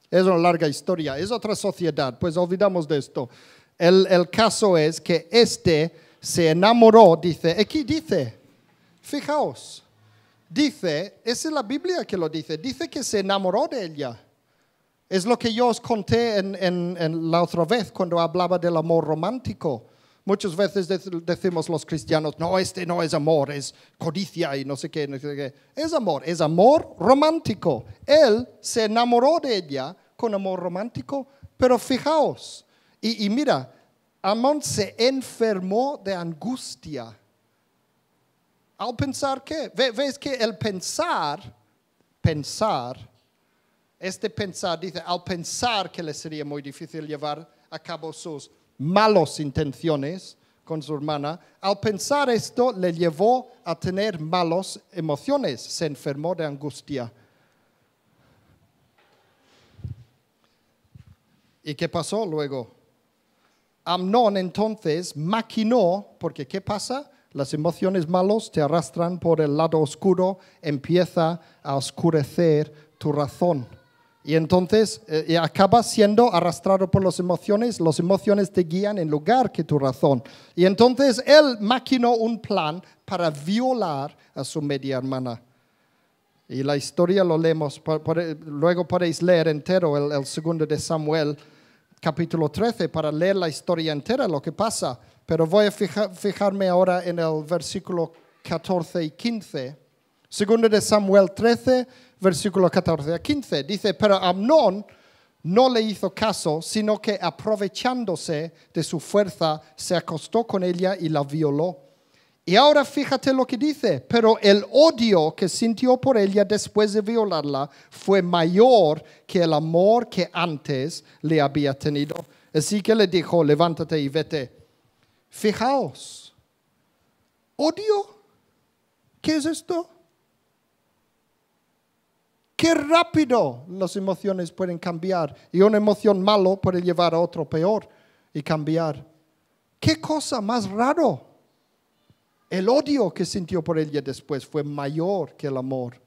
es una larga historia, es otra sociedad, pues olvidamos de esto. El, caso es que este se enamoró, dice, aquí dice, fijaos, dice, esa es la Biblia que lo dice, dice que se enamoró de ella. Es lo que yo os conté en la otra vez cuando hablaba del amor romántico Muchas veces decimos los cristianos, no, este no es amor, es codicia y no sé qué. No sé qué. Es amor, es amor romántico. Él se enamoró de ella con amor romántico, pero fijaos, y, mira, Amón se enfermó de angustia al pensar que, ves que el pensar, pensar, este pensar dice, al pensar que le sería muy difícil llevar a cabo sus malas intenciones con su hermana. Al pensar esto le llevó a tener malas emociones, se enfermó de angustia. ¿Y qué pasó luego? Amnón entonces maquinó, porque ¿qué pasa? Las emociones malas te arrastran por el lado oscuro, empieza a oscurecer tu razón. Y entonces eh, acaba acabas siendo arrastrado por las emociones, las emociones te guían en lugar que tu razón. Y entonces él maquinó un plan para violar a su media hermana. Y la historia lo leemos, eh, luego podéis leer entero el, segundo de Samuel, capítulo 13, para leer la historia entera, lo que pasa. Pero voy a fijarme ahora en el versículo 14 y 15. Segundo de Samuel 13, versículo 14 a 15. Dice, pero Amnón no le hizo caso, sino que aprovechándose de su fuerza, se acostó con ella y la violó. Y ahora fíjate lo que dice, pero el odio que sintió por ella después de violarla fue mayor que el amor que antes le había tenido. Así que le dijo, levántate y vete. Fijaos, odio, ¿qué es esto? Qué rápido las emociones pueden cambiar y una emoción malo puede llevar a otro peor y cambiar. Qué cosa más raro. El odio que sintió por ella después fue mayor que el amor.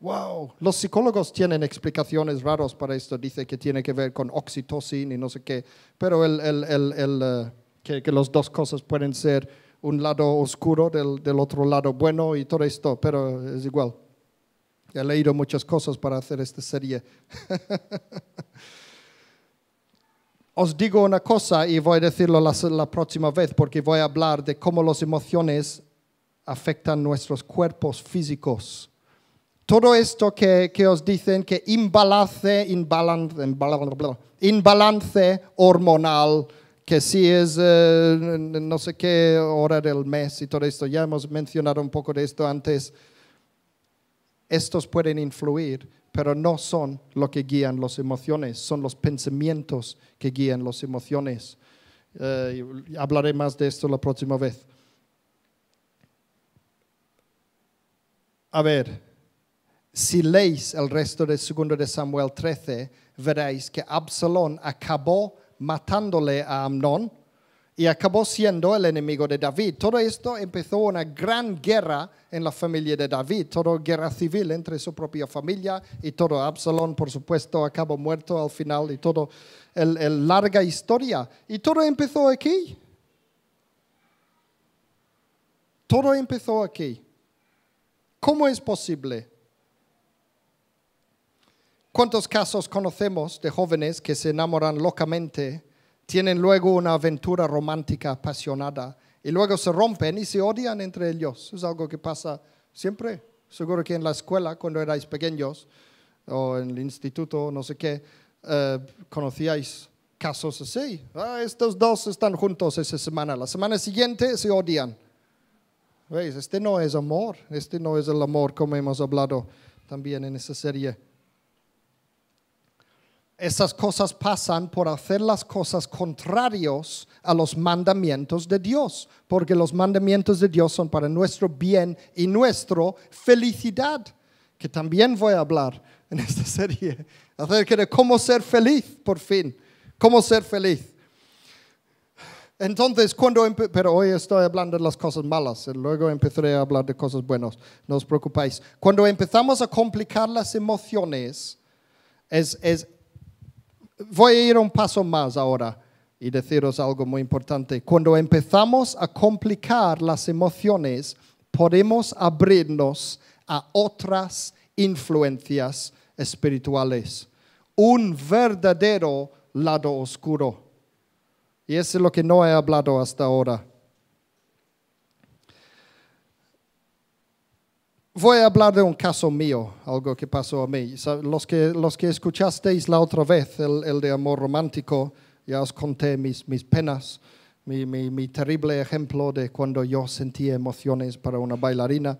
Wow, los psicólogos tienen explicaciones raras para esto. Dice que tiene que ver con oxitocina y no sé qué, pero el, el, el, eh, que, que las dos cosas pueden ser un lado oscuro del, del otro lado bueno y todo esto, pero es igual. He leído muchas cosas para hacer esta serie. [LAUGHS] Os digo una cosa y voy a decirlo la, próxima vez porque voy a hablar de cómo las emociones afectan nuestros cuerpos físicos. Todo esto que, que os dicen que imbalance, imbalance, imbalance hormonal, que si es eh, no sé qué hora del mes y todo esto, ya hemos mencionado un poco de esto antes estos pueden influir, pero no son lo que guían las emociones, son los pensamientos que guían las emociones. Eh, hablaré más de esto la próxima vez. A ver, si leéis el resto del segundo de Samuel 13, veréis que Absalón acabó matándole a Amnón y acabó siendo el enemigo de David. Todo esto empezó una gran guerra en la familia de David, toda guerra civil entre su propia familia y todo. Absalón, por supuesto, acabó muerto al final y toda la larga historia. Y todo empezó aquí. Todo empezó aquí. ¿Cómo es posible? ¿Cuántos casos conocemos de jóvenes que se enamoran locamente tienen luego una aventura romántica apasionada y luego se rompen y se odian entre ellos. Es algo que pasa siempre. Seguro que en la escuela, cuando erais pequeños, o en el instituto, no sé qué, eh, conocíais casos así. Ah, estos dos están juntos esa semana. La semana siguiente se odian. ¿Veis? Este no es amor. Este no es el amor como hemos hablado también en esa serie. Esas cosas pasan por hacer las cosas contrarios a los mandamientos de Dios, porque los mandamientos de Dios son para nuestro bien y nuestra felicidad, que también voy a hablar en esta [LAUGHS] serie, acerca de cómo ser feliz, por fin, cómo ser feliz. Entonces, cuando pero hoy estoy hablando de las cosas malas, luego empezaré a hablar de cosas buenas, no os preocupéis. Cuando empezamos a complicar las emociones, es, es Voy a ir un paso más ahora y deciros algo muy importante. Cuando empezamos a complicar las emociones, podemos abrirnos a otras influencias espirituales. Un verdadero lado oscuro. Y eso es lo que no he hablado hasta ahora. voy a hablar de un caso mío, algo que pasó a mí. Los que, los que escuchasteis la otra vez, el, el de amor romántico, ya os conté mis, mis penas, mi, mi, terrible ejemplo de cuando yo sentí emociones para una bailarina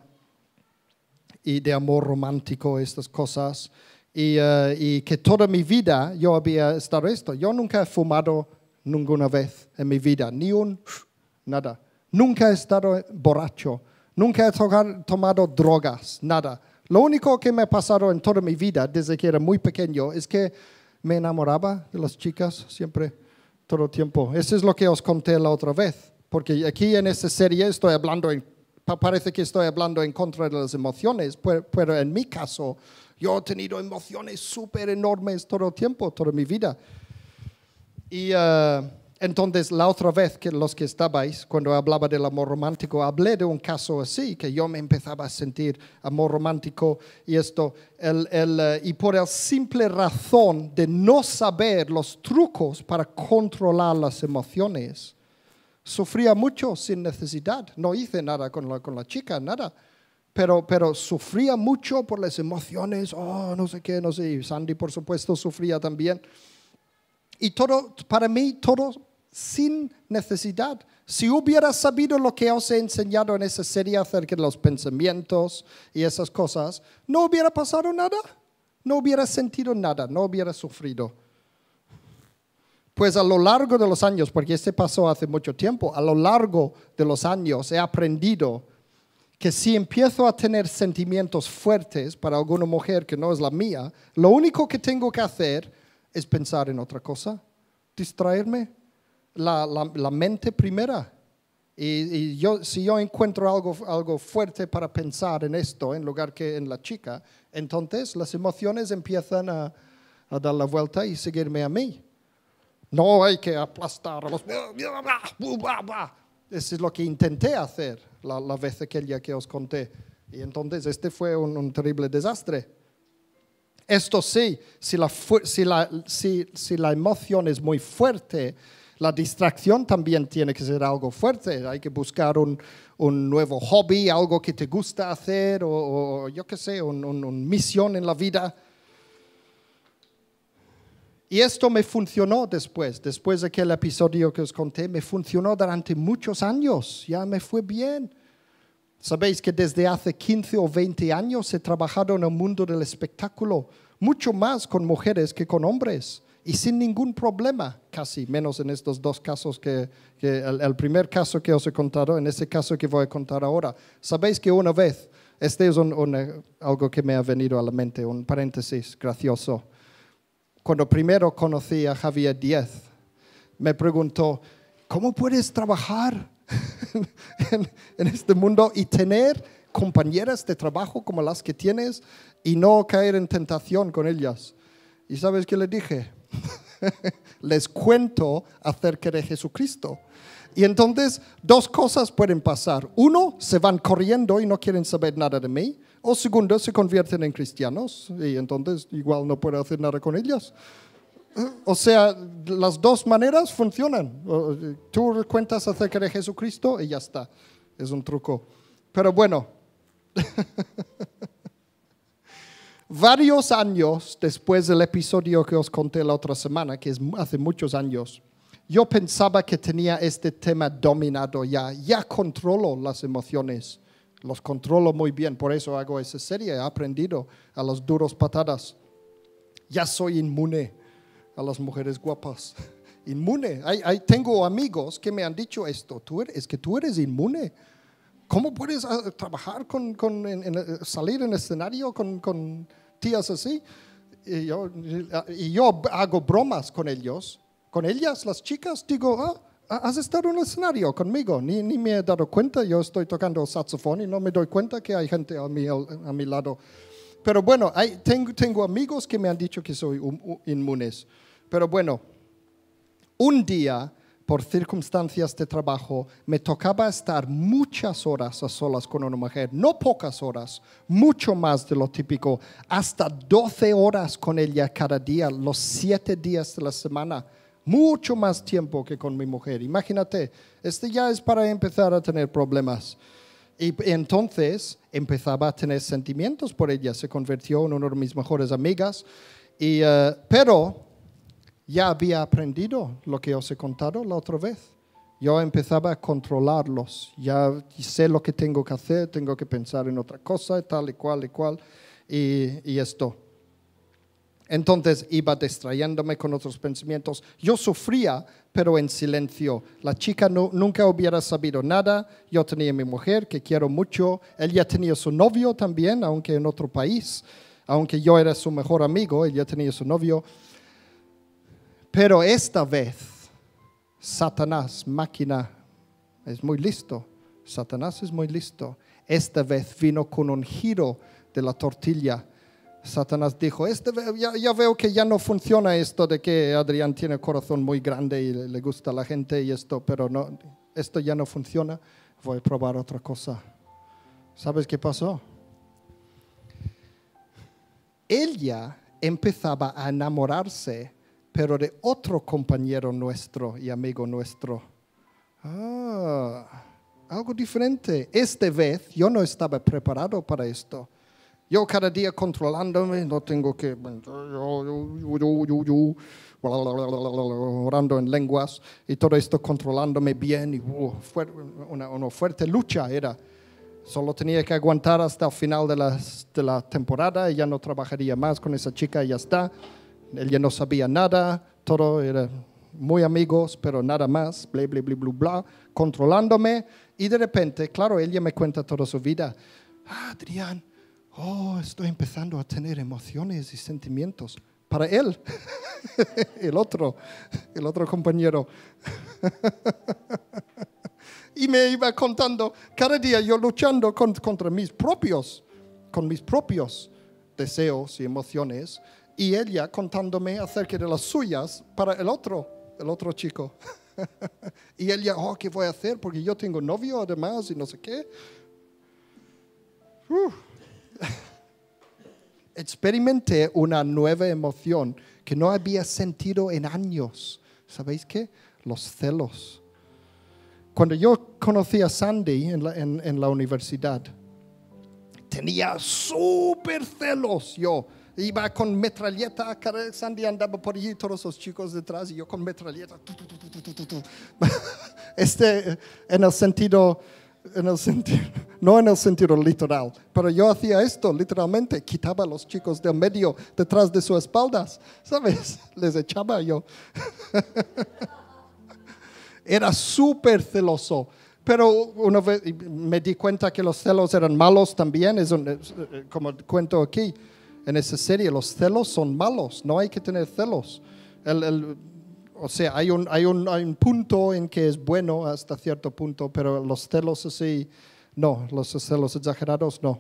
y de amor romántico, estas cosas. Y, eh, y que toda mi vida yo había estado esto. Yo nunca he fumado ninguna vez en mi vida, ni un, nada. Nunca he estado borracho Nunca he tomado drogas, nada. Lo único que me ha pasado en toda mi vida, desde que era muy pequeño, es que me enamoraba de las chicas siempre, todo el tiempo. Eso es lo que os conté la otra vez, porque aquí en esta serie estoy hablando, parece que estoy hablando en contra de las emociones, pero en mi caso yo he tenido emociones súper enormes todo el tiempo, toda mi vida. Y... Eh, entonces, la otra vez que los que estabais, cuando hablaba del amor romántico, hablé de un caso así, que yo me empezaba a sentir amor romántico y esto, el, el, eh, y por la simple razón de no saber los trucos para controlar las emociones, sufría mucho sin necesidad. No hice nada con la, con la chica, nada. Pero, pero, sufría mucho por las emociones, oh, no sé qué, no sé, y Sandy por supuesto sufría también. Y todo, para mí, todo sin necesidad. Si hubiera sabido lo que os he enseñado en esa serie acerca de los pensamientos y esas cosas, no hubiera pasado nada, no hubiera sentido nada, no hubiera sufrido. Pues a lo largo de los años, porque este pasó hace mucho tiempo, a lo largo de los años he aprendido que si empiezo a tener sentimientos fuertes para alguna mujer que no es la mía, lo único que tengo que hacer es pensar en otra cosa, distraerme, la, mente primera. Y, yo, si yo encuentro algo, algo fuerte para pensar en esto en lugar que en la chica, entonces las emociones empiezan a, dar la vuelta y seguirme a mí. No hay que aplastar a Eso es lo que intenté hacer la, vez aquella que os conté. Y entonces este fue un, terrible desastre. Esto sí, si si la emoción es muy fuerte, la distracción también tiene que ser algo fuerte, hay que buscar un, nuevo hobby, algo que te gusta hacer o, yo qué sé, una misión en la vida. Y esto me funcionó después, después de aquel episodio que os conté, me funcionó durante muchos años, ya me fue bien. Sabéis que desde hace 15 o 20 años he trabajado en el mundo del espectáculo, mucho más con mujeres que con hombres y sin ningún problema, casi, menos en estos dos casos que, el, primer caso que os he contado, en ese caso que voy a contar ahora. Sabéis que una vez, este es eh, algo que me ha venido a la mente, un paréntesis gracioso. Cuando primero conocí a Javier Diez, me preguntó, ¿cómo puedes trabajar [LAUGHS] en, este mundo y tener compañeras de trabajo como las que tienes y no caer en tentación con ellas? ¿Y sabes qué le dije? [LAUGHS] les cuento acerca de Jesucristo. Y entonces dos cosas pueden pasar. Uno, se van corriendo y no quieren saber nada de mí. O segundo, se convierten en cristianos y entonces igual no puedo hacer nada con ellos. O sea, las dos maneras funcionan. Tú cuentas acerca de Jesucristo y ya está. Es un truco. Pero bueno. [LAUGHS] varios años después del episodio que os conté la otra semana, que es hace muchos años, yo pensaba que tenía este tema dominado ya, ya controlo las emociones, los controlo muy bien, por eso hago esa serie, he aprendido a las duras patadas, ya soy inmune a las mujeres guapas, [LAUGHS] inmune. tengo amigos que me han dicho esto, tú eres, es que tú eres inmune ¿Cómo puedes ah, trabajar con, con eh, salir en escenario con, con tías así? Y yo, y yo, hago bromas con ellos, con ellas, las chicas, digo, ah, has estado en el escenario conmigo, ni, ni, me he dado cuenta, yo estoy tocando saxofón y no me doy cuenta que hay gente a mi, a mi lado. Pero bueno, hay, tengo, tengo amigos que me han dicho que soy inmunes. Pero bueno, un día por circunstancias de trabajo, me tocaba estar muchas horas a solas con una mujer, no pocas horas, mucho más de lo típico, hasta 12 horas con ella cada día, los siete días de la semana, mucho más tiempo que con mi mujer. Imagínate, este ya es para empezar a tener problemas. Y entonces empezaba a tener sentimientos por ella, se convirtió en una de mis mejores amigas, y, eh, pero ya había aprendido lo que os he contado la otra vez. Yo empezaba a controlarlos, ya sé lo que tengo que hacer, tengo que pensar en otra cosa, tal y cual y cual, y, esto. Entonces iba distrayéndome con otros pensamientos. Yo sufría, pero en silencio. La chica no, nunca hubiera sabido nada. Yo tenía mi mujer, que quiero mucho. él Ella tenía su novio también, aunque en otro país. Aunque yo era su mejor amigo, él ya tenía su novio. Pero esta vez, Satanás, máquina, es muy listo. Satanás es muy listo. Esta vez vino con un giro de la tortilla. Satanás dijo, este, ya, veo que ya no funciona esto de que Adrián tiene corazón muy grande y le, gusta a la gente y esto, pero no, esto ya no funciona, voy a probar otra cosa. ¿Sabes qué pasó? Ella empezaba a enamorarse pero de otro compañero nuestro y amigo nuestro. Ah, algo diferente. Esta vez yo no estaba preparado para esto. Yo cada día controlándome, no tengo que... orando en lenguas y todo esto controlándome bien. Y, uh, una, fuerte lucha era. Solo tenía que aguantar hasta el final de, de la temporada y ya no trabajaría más con esa chica y ya está. Él no sabía nada, todo era muy amigos, pero nada más, bla, bla, bla, bla, bla, controlándome. Y de repente, claro, ella me cuenta toda su vida. Ah, Adrián, oh, estoy empezando a tener emociones y sentimientos. Para él, [LAUGHS] el otro, el otro compañero. [LAUGHS] y me iba contando, cada día yo luchando contra mis propios, con mis propios deseos y emociones y ella contándome acerca de las suyas para el otro, el otro chico. [LAUGHS] y ella, oh, ¿qué voy a hacer? Porque yo tengo novio además y no sé qué. [LAUGHS] Experimenté una nueva emoción que no había sentido en años. ¿Sabéis qué? Los celos. Cuando yo conocí a Sandy en la, en la universidad, tenía súper celos yo iba con metralleta a Sandy, andaba por allí todos los chicos detrás y yo con metralleta. este, en el sentido, en el sentido, [LAUGHS] no en el sentido literal, pero yo hacía esto literalmente, quitaba a los chicos del medio detrás de sus espaldas, ¿sabes? [LAUGHS] Les echaba yo. [LAUGHS] Era súper celoso pero una vez me di cuenta que los celos eran malos también, es eh, como cuento aquí, en esa serie, los celos son malos, no hay que tener celos. o sea, hay un, hay, un, un punto en que es bueno hasta cierto punto, pero los celos así, no, los celos exagerados, no.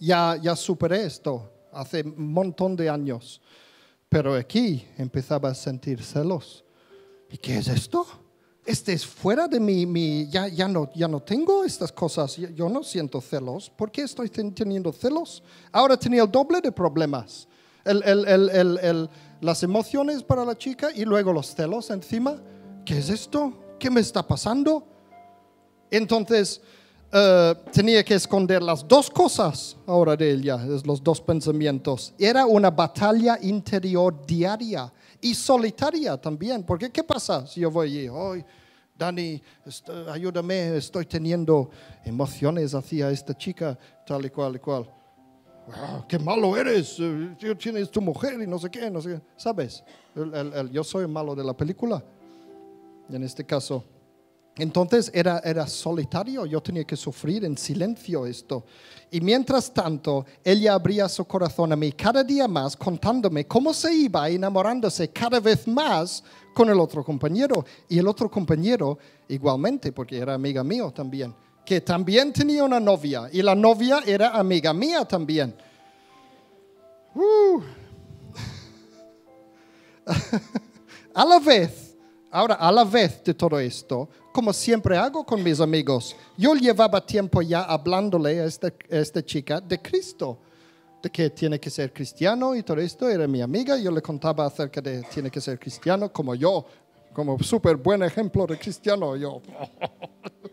Ya, ya superé esto hace un montón de años, pero aquí empezaba a sentir celos. ¿Y qué es esto? este es fuera de mi, mi ya, ya, no, ya no tengo estas cosas, yo no siento celos. ¿Por qué estoy teniendo celos? Ahora tenía el doble de problemas. las emociones para la chica y luego los celos encima. ¿Qué es esto? ¿Qué me está pasando? Entonces eh, tenía que esconder las dos cosas ahora de ella, los dos pensamientos. Era una batalla interior diaria y solitaria también. Porque ¿qué pasa si yo voy allí? hoy? Dani, ayúdame, estoy teniendo emociones hacia esta chica, tal y cual y cual. ¡Qué malo eres! Eh, tienes tu mujer y no sé qué, no sé ¿Sabes? El, yo soy el malo de la película. En este caso, entonces era, solitario, yo tenía que sufrir en silencio esto. Y mientras tanto, ella abría su corazón a mí cada día más contándome cómo se iba enamorándose cada vez más con el otro compañero. Y el otro compañero igualmente, porque era amiga mío también, que también tenía una novia. Y la novia era amiga mía también. Uh. [LAUGHS] a la vez, ahora a la vez de todo esto, como siempre hago con mis amigos. Yo llevaba tiempo ya hablándole este, a esta, chica de Cristo, de que tiene que ser cristiano y todo esto. Era mi amiga, yo le contaba acerca de tiene que ser cristiano como yo, como súper buen ejemplo de cristiano, yo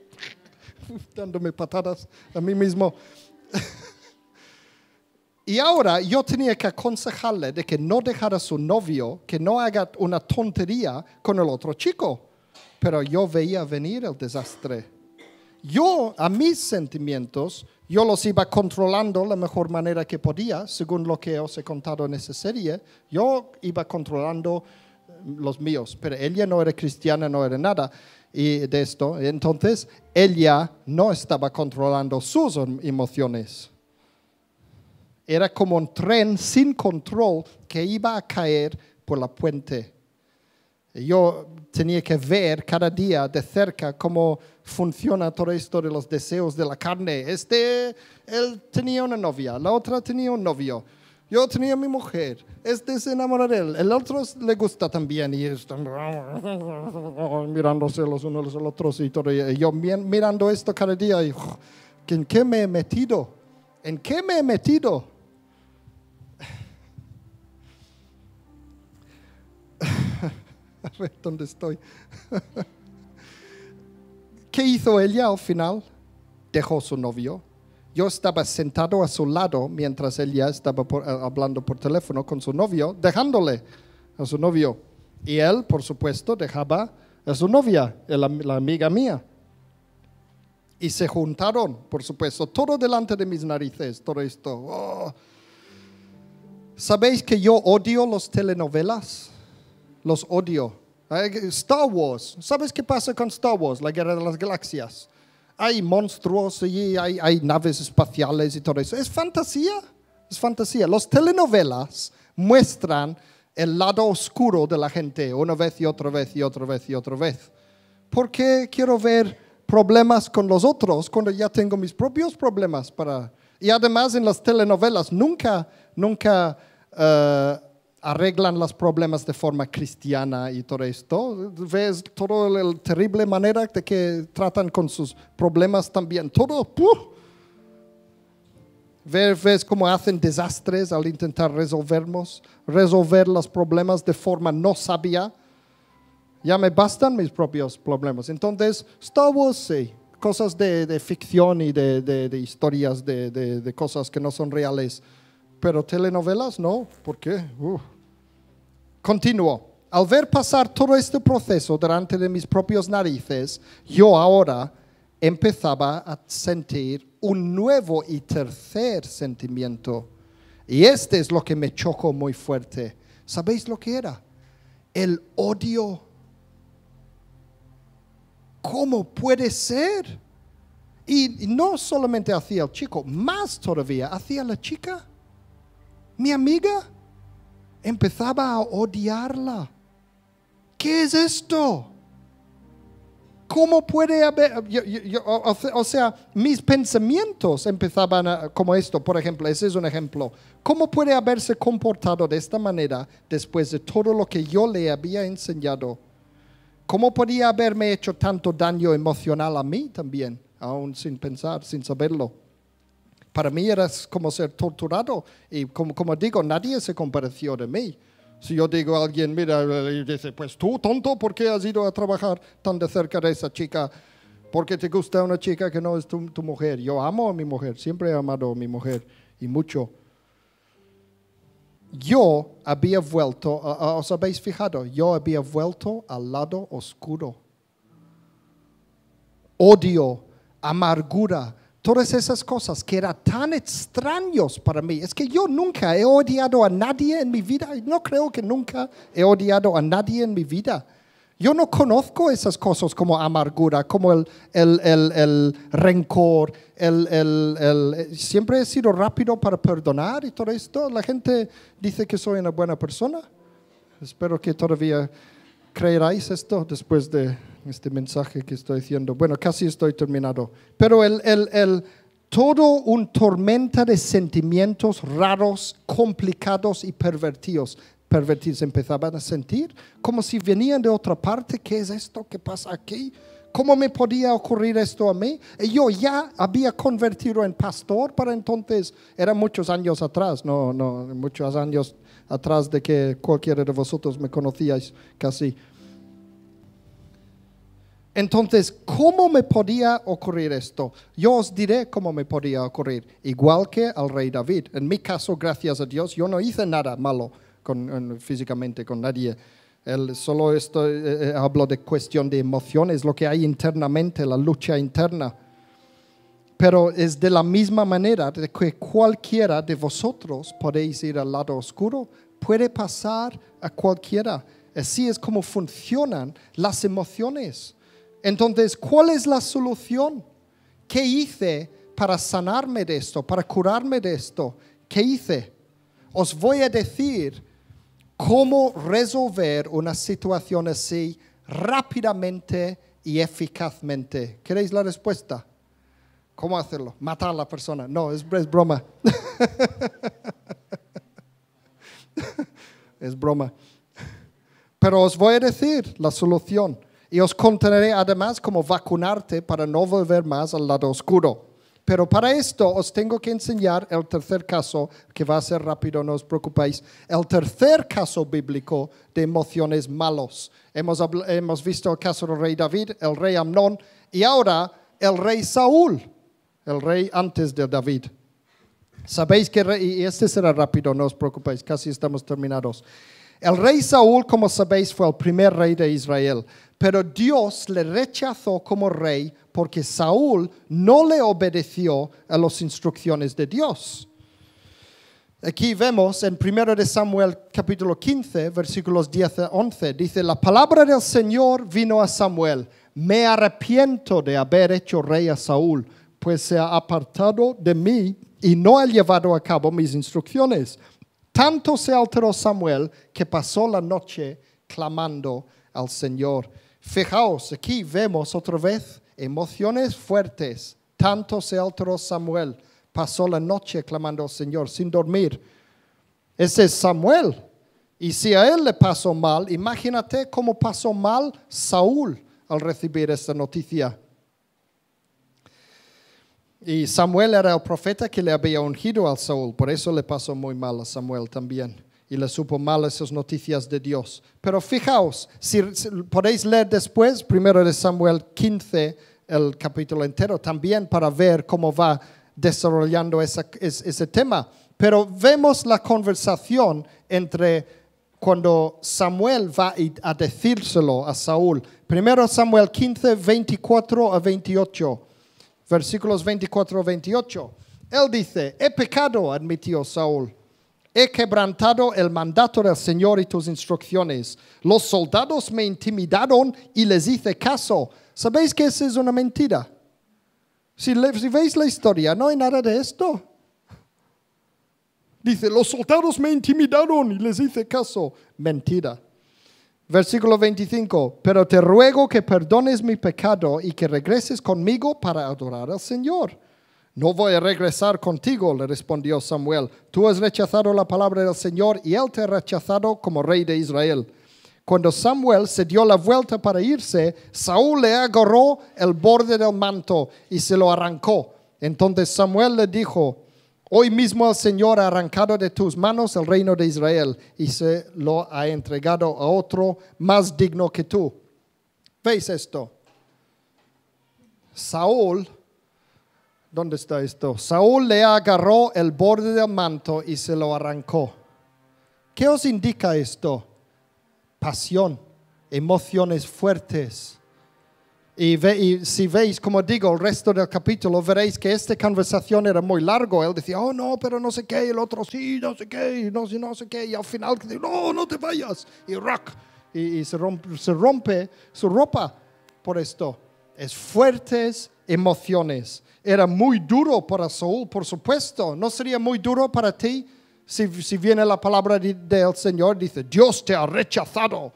[LAUGHS] dándome patadas a mí mismo. [LAUGHS] y ahora yo tenía que aconsejarle de que no dejara a su novio, que no haga una tontería con el otro chico pero yo veía venir el desastre. Yo, a mis sentimientos, yo los iba controlando la mejor manera que podía, según lo que os he contado en esa serie. Yo iba controlando mm, los míos, pero ella no era cristiana, no era nada y de esto. Entonces, ella no estaba controlando sus em, emociones. Era como un tren sin control que iba a caer por la puente yo tenía que ver cada día de cerca cómo funciona todo esto de los deseos de la carne. Este, él tenía una novia, la otra tenía un novio. Yo tenía mi mujer, este se enamora de él, el otro le gusta también y están [LAUGHS] mirándose los unos los otros y yo mirando esto cada día, y, ¿en qué me he metido? ¿En qué me he metido? [LAUGHS] a ver dónde estoy. [LAUGHS] ¿Qué hizo ella al final? Dejó su novio. Yo estaba sentado a su lado mientras ella estaba eh, hablando por teléfono con su novio, dejándole a su novio. Y él, por supuesto, dejaba a su novia, la, amiga mía. Y se juntaron, por supuesto, todo delante de mis narices, todo esto. Oh. ¿Sabéis que yo odio las telenovelas? los odio. Star Wars, ¿sabes qué pasa con Star Wars, la guerra de las galaxias? Hay monstruos y hay, naves espaciales y todo eso. Es fantasía, es fantasía. Las telenovelas muestran el lado oscuro de la gente una vez y otra vez y otra vez y otra vez. ¿Por qué quiero ver problemas con los otros cuando ya tengo mis propios problemas para... Y además en las telenovelas nunca, nunca... Eh, arreglan los problemas de forma cristiana y todo esto. Ves toda la terrible manera de que tratan con sus problemas también. Todo, ¡puh! Ves, ves cómo hacen desastres al intentar resolvernos, resolver los problemas de forma no sabia. Ya me bastan mis propios problemas. Entonces, Star Wars sí, cosas de, de ficción y de, historias, de, cosas que no son reales. Pero telenovelas no, ¿por qué? Continúo. Al ver pasar todo este proceso delante de mis propios narices, yo ahora empezaba a sentir un nuevo y tercer sentimiento. Y este es lo que me chocó muy fuerte. ¿Sabéis lo que era? El odio. ¿Cómo puede ser? Y no solamente hacia el chico, más todavía, hacia la chica, mi amiga empezaba a odiarla. ¿Qué es esto? ¿Cómo puede haber? o, sea, mis pensamientos empezaban como esto, por ejemplo, ese es un ejemplo. ¿Cómo puede haberse comportado de esta manera después de todo lo que yo le había enseñado? ¿Cómo podía haberme hecho tanto daño emocional a mí también, aún sin pensar, sin saberlo? Para mí era como ser torturado y como, digo, nadie se compareció de mí. Si yo digo a alguien, mira, y dice, pues tú, tonto, ¿por qué has ido a trabajar tan de cerca de esa chica? Porque te gusta una chica que no es tu, tu mujer. Yo amo a mi mujer, siempre he amado a mi mujer y mucho. Yo había vuelto, os habéis fijado, yo había vuelto al lado oscuro. Odio, amargura, todas esas cosas que eran tan extraños para mí. Es que yo nunca he odiado a nadie en mi vida. No creo que nunca he odiado a nadie en mi vida. Yo no conozco esas cosas como amargura, como el, el, el, el rencor. siempre he sido rápido para perdonar y todo esto. La gente dice que soy una buena persona. Espero que todavía creeráis esto después de este mensaje que estoy diciendo. Bueno, casi estoy terminado. Pero el, el, el todo un tormenta de sentimientos raros, complicados y pervertidos. Pervertidos empezaban a sentir como si venían de otra parte. ¿Qué es esto? ¿Qué pasa aquí? ¿Cómo me podía ocurrir esto a mí? Yo ya había convertido en pastor para entonces, eran muchos años atrás, no, no, muchos años atrás de que cualquiera de vosotros me conocíais casi. Entonces, ¿cómo me podía ocurrir esto? Yo os diré cómo me podía ocurrir, igual que al rey David. En mi caso, gracias a Dios, yo no hice nada malo físicamente con nadie. solo esto, eh, eh, eh, hablo de cuestión de emociones, lo que hay internamente, la lucha interna. Pero es de la misma manera que cualquiera de vosotros podéis ir al lado oscuro, puede pasar a cualquiera. Así es como funcionan las emociones. Entonces, ¿cuál es la solución? ¿Qué hice para sanarme de esto, para curarme de esto? ¿Qué hice? Os voy a decir cómo resolver una situación así rápidamente y eficazmente. ¿Queréis la respuesta? ¿Cómo hacerlo? Matar a la persona. No, es, es broma. [LAUGHS] es broma. Pero os voy a decir la solución. Y os contaré además cómo vacunarte para no volver más al lado oscuro. Pero para esto os tengo que enseñar el tercer caso, que va a ser rápido, no os preocupéis, el tercer caso bíblico de emociones malos. Hemos, hemos visto el caso del rey David, el rey Amnón y ahora el rey Saúl, el rey antes de David. Sabéis que, y este será rápido, no os preocupéis, casi estamos terminados. El rey Saúl, como sabéis, fue el primer rey de Israel. Pero Dios le rechazó como rey porque Saúl no le obedeció a las instrucciones de Dios. Aquí vemos en 1 de Samuel capítulo 15, versículos 10 a 11, dice, la palabra del Señor vino a Samuel, me arrepiento de haber hecho rey a Saúl, pues se ha apartado de mí y no ha llevado a cabo mis instrucciones. Tanto se alteró Samuel que pasó la noche clamando al Señor. Fijaos, aquí vemos otra vez emociones fuertes. Tanto se alteró Samuel, pasó la noche clamando al Señor sin dormir. Ese es Samuel. Y si a él le pasó mal, imagínate cómo pasó mal Saúl al recibir esta noticia. Y Samuel era el profeta que le había ungido al Saúl, por eso le pasó muy mal a Samuel también y le supo mal esas noticias de Dios. Pero fijaos, si podéis leer después, primero de Samuel 15, el capítulo entero, también para ver cómo va desarrollando ese tema. Pero vemos la conversación entre cuando Samuel va a decírselo a Saúl. Primero Samuel 15, 24 a 28, versículos 24 a 28. Él dice, he pecado, admitió Saúl He quebrantado el mandato del Señor y tus instrucciones. Los soldados me intimidaron y les hice caso. ¿Sabéis que esa es una mentira? Si, veis la historia, no hay nada de esto. Dice, los soldados me intimidaron y les hice caso. Mentira. Versículo 25, pero te ruego que perdones mi pecado y que regreses conmigo para adorar al Señor. No voy a regresar contigo, le respondió Samuel. Tú has rechazado la palabra del Señor y él te ha rechazado como rey de Israel. Cuando Samuel se dio la vuelta para irse, Saúl le agarró el borde del manto y se lo arrancó. Entonces Samuel le dijo, hoy mismo el Señor ha arrancado de tus manos el reino de Israel y se lo ha entregado a otro más digno que tú. ¿Veis esto? Saúl ¿Dónde está esto? Saúl le agarró el borde del manto y se lo arrancó. ¿Qué os indica esto? Pasión, emociones fuertes. Y, si veis, como digo, el resto del capítulo, veréis que esta conversación era muy largo. Él decía, oh no, pero no sé qué, el otro sí, no sé qué, no, no sé qué. Y al final, no, no te vayas. Y se, rompe, se rompe su ropa por esto. Es fuertes emociones era muy duro para Saúl, por supuesto. ¿No sería muy duro para ti si, viene la palabra del Señor? Dice, Dios te ha rechazado.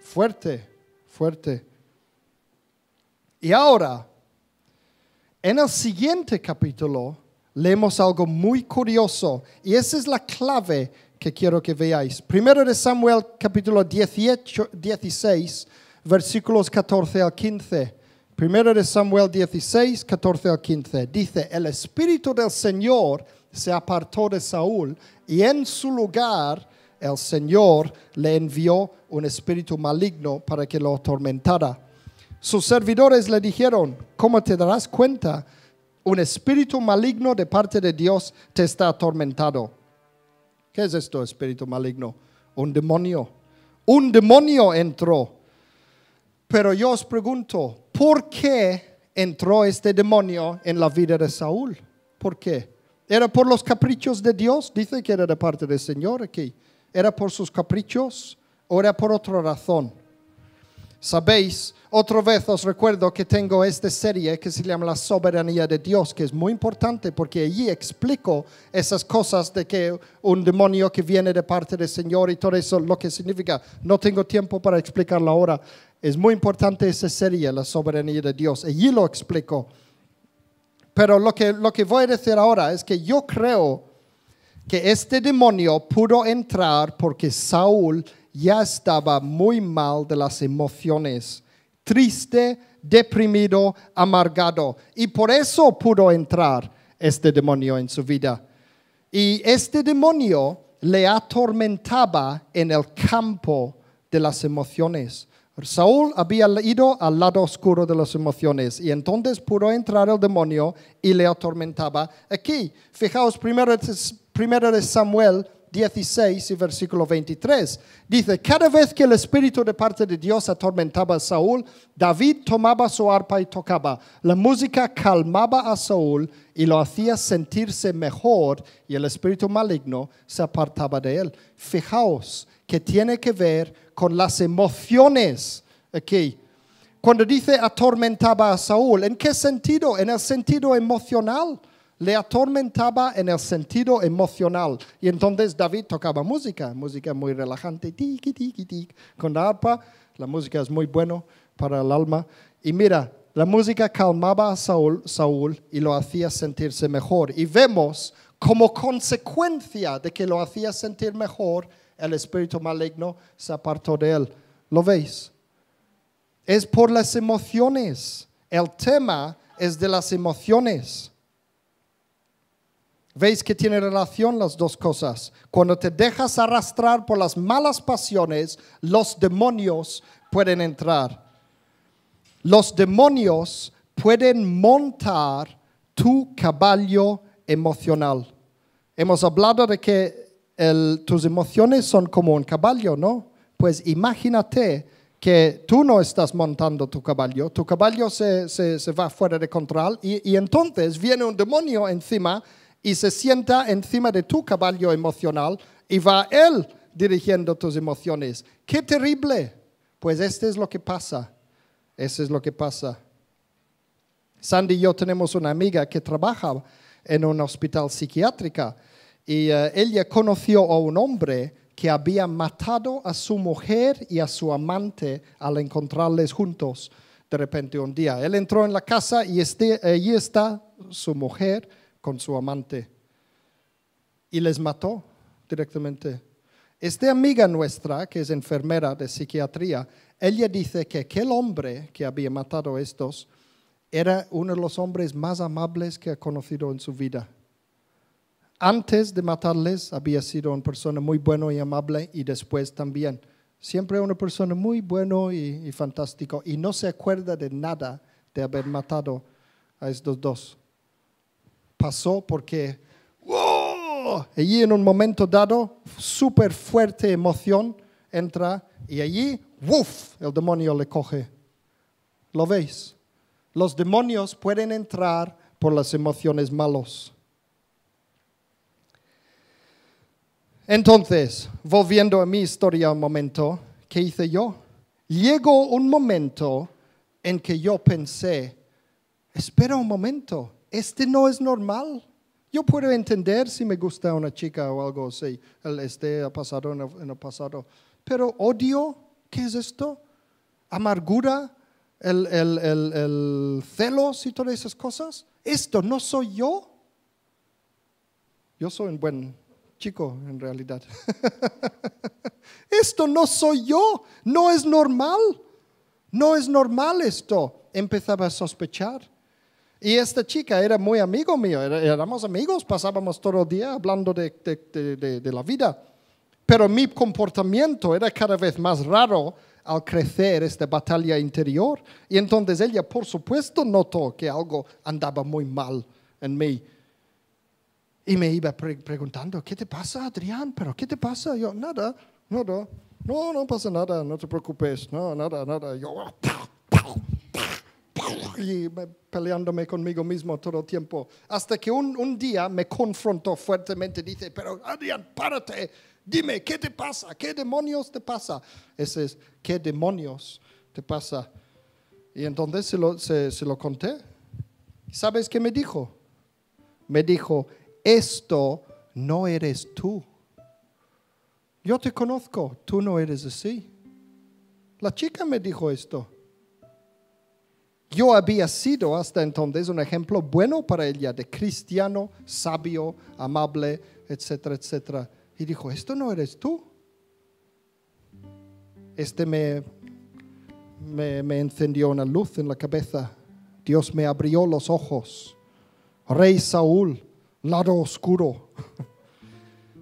Fuerte, fuerte. Y ahora, en el siguiente capítulo, leemos algo muy curioso y esa es la clave que quiero que veáis. Primero de Samuel capítulo 16, versículos 14 al 15. Primero de Samuel 16, 14 al 15. Dice, el Espíritu del Señor se apartó de Saúl y en su lugar el Señor le envió un espíritu maligno para que lo atormentara. Sus servidores le dijeron, ¿cómo te darás cuenta? Un espíritu maligno de parte de Dios te está atormentado. ¿Qué es esto, espíritu maligno? Un demonio. Un demonio entró. Pero yo os pregunto, ¿Por qué entró este demonio en la vida de Saúl? ¿Por qué? ¿Era por los caprichos de Dios? Dice que era de parte del Señor aquí. ¿Era por sus caprichos o era por otra razón? Sabéis, otra vez os recuerdo que tengo esta serie que se llama La soberanía de Dios, que es muy importante porque allí explico esas cosas de que un demonio que viene de parte del Señor y todo eso, lo que significa. No tengo tiempo para explicarlo ahora es muy importante esa serie, la soberanía de Dios. Allí lo explico. Pero lo que, lo que voy a decir ahora es que yo creo que este demonio pudo entrar porque Saúl ya estaba muy mal de las emociones, triste, deprimido, amargado. Y por eso pudo entrar este demonio en su vida. Y este demonio le atormentaba en el campo de las emociones. Saúl había ido al lado oscuro de las emociones y entonces pudo entrar el demonio y le atormentaba. Aquí, fijaos, primero, primero de Samuel 16 y versículo 23. Dice, cada vez que el espíritu de parte de Dios atormentaba a Saúl, David tomaba su arpa y tocaba. La música calmaba a Saúl y lo hacía sentirse mejor y el espíritu maligno se apartaba de él. Fijaos que tiene que ver con las emociones aquí. Cuando dice atormentaba a Saúl, ¿en qué sentido? En el sentido emocional. Le atormentaba en el sentido emocional. Y entonces David tocaba música, música muy relajante, tiki, con la arpa. La música es muy buena para el alma. Y mira, la música calmaba a Saúl, Saúl, y lo hacía sentirse mejor. Y vemos como consecuencia de que lo hacía sentir mejor, el espíritu maligno se apartó de él. ¿Lo veis? Es por las emociones. El tema es de las emociones. ¿Veis que tiene relación las dos cosas? Cuando te dejas arrastrar por las malas pasiones, los demonios pueden entrar. Los demonios pueden montar tu caballo emocional. Hemos hablado de que tus emociones son como un caballo, ¿no? Pues imagínate que tú no estás montando tu caballo, tu caballo se, va fuera de control y, entonces viene un demonio encima y se sienta encima de tu caballo emocional y va él dirigiendo tus emociones. ¡Qué terrible! Pues este es lo que pasa. Eso este es lo que pasa. Sandy y yo tenemos una amiga que trabaja en un hospital psiquiátrica y ella eh, conoció a un hombre que había matado a su mujer y a su amante al encontrarles juntos de repente un día. Él entró en la casa y este, allí está su mujer con su amante y les mató directamente. Esta amiga nuestra, que es enfermera de psiquiatría, ella dice que aquel hombre que había matado a estos era uno de los hombres más amables que ha conocido en su vida antes de matarles había sido una persona muy buena y amable y después también. Siempre una persona muy buena y, fantástico y no se acuerda de nada de haber matado a estos dos. Pasó porque, Allí en un momento dado, súper fuerte emoción entra y allí, ¡wuf! El demonio le coge. ¿Lo veis? Los demonios pueden entrar por las emociones malos Entonces, volviendo a mi historia un momento, ¿qué hice yo? Llegó un momento en que yo pensé, espera un momento, este no es normal. Yo puedo entender si me gusta una chica o algo así, el este ha pasado en el pasado, pero odio, ¿qué es esto? Amargura, el, el, el, el celos y todas esas cosas. Esto no soy yo. Yo soy un buen chico en realidad. [LAUGHS] esto no soy yo, no es normal, no es normal esto. Empezaba a sospechar. Y esta chica era muy amigo mío, éramos amigos, pasábamos todo el día hablando de, de la vida. Pero mi comportamiento era cada vez más raro al crecer esta batalla interior. Y entonces ella, por supuesto, notó que algo andaba muy mal en mí y me iba preguntando, ¿qué te pasa, Adrián? ¿Pero qué te pasa? Yo, nada, nada, no, no pasa nada, no te preocupes, no, nada, nada. Yo, y peleándome conmigo mismo todo el tiempo. Hasta que un, un día me confrontó fuertemente, dice, pero Adrián, párate, dime, ¿qué te pasa? ¿Qué demonios te pasa? Ese es, ¿qué demonios te pasa? Y entonces se lo, se, se lo conté. ¿Sabes qué me dijo? Me dijo, esto no eres tú. Yo te conozco, tú no eres así. La chica me dijo esto. Yo había sido hasta entonces un ejemplo bueno para ella de cristiano, sabio, amable, etcétera, etcétera. Y dijo, esto no eres tú. Este me, me, me encendió una luz en la cabeza. Dios me abrió los ojos. Rey Saúl, lado oscuro.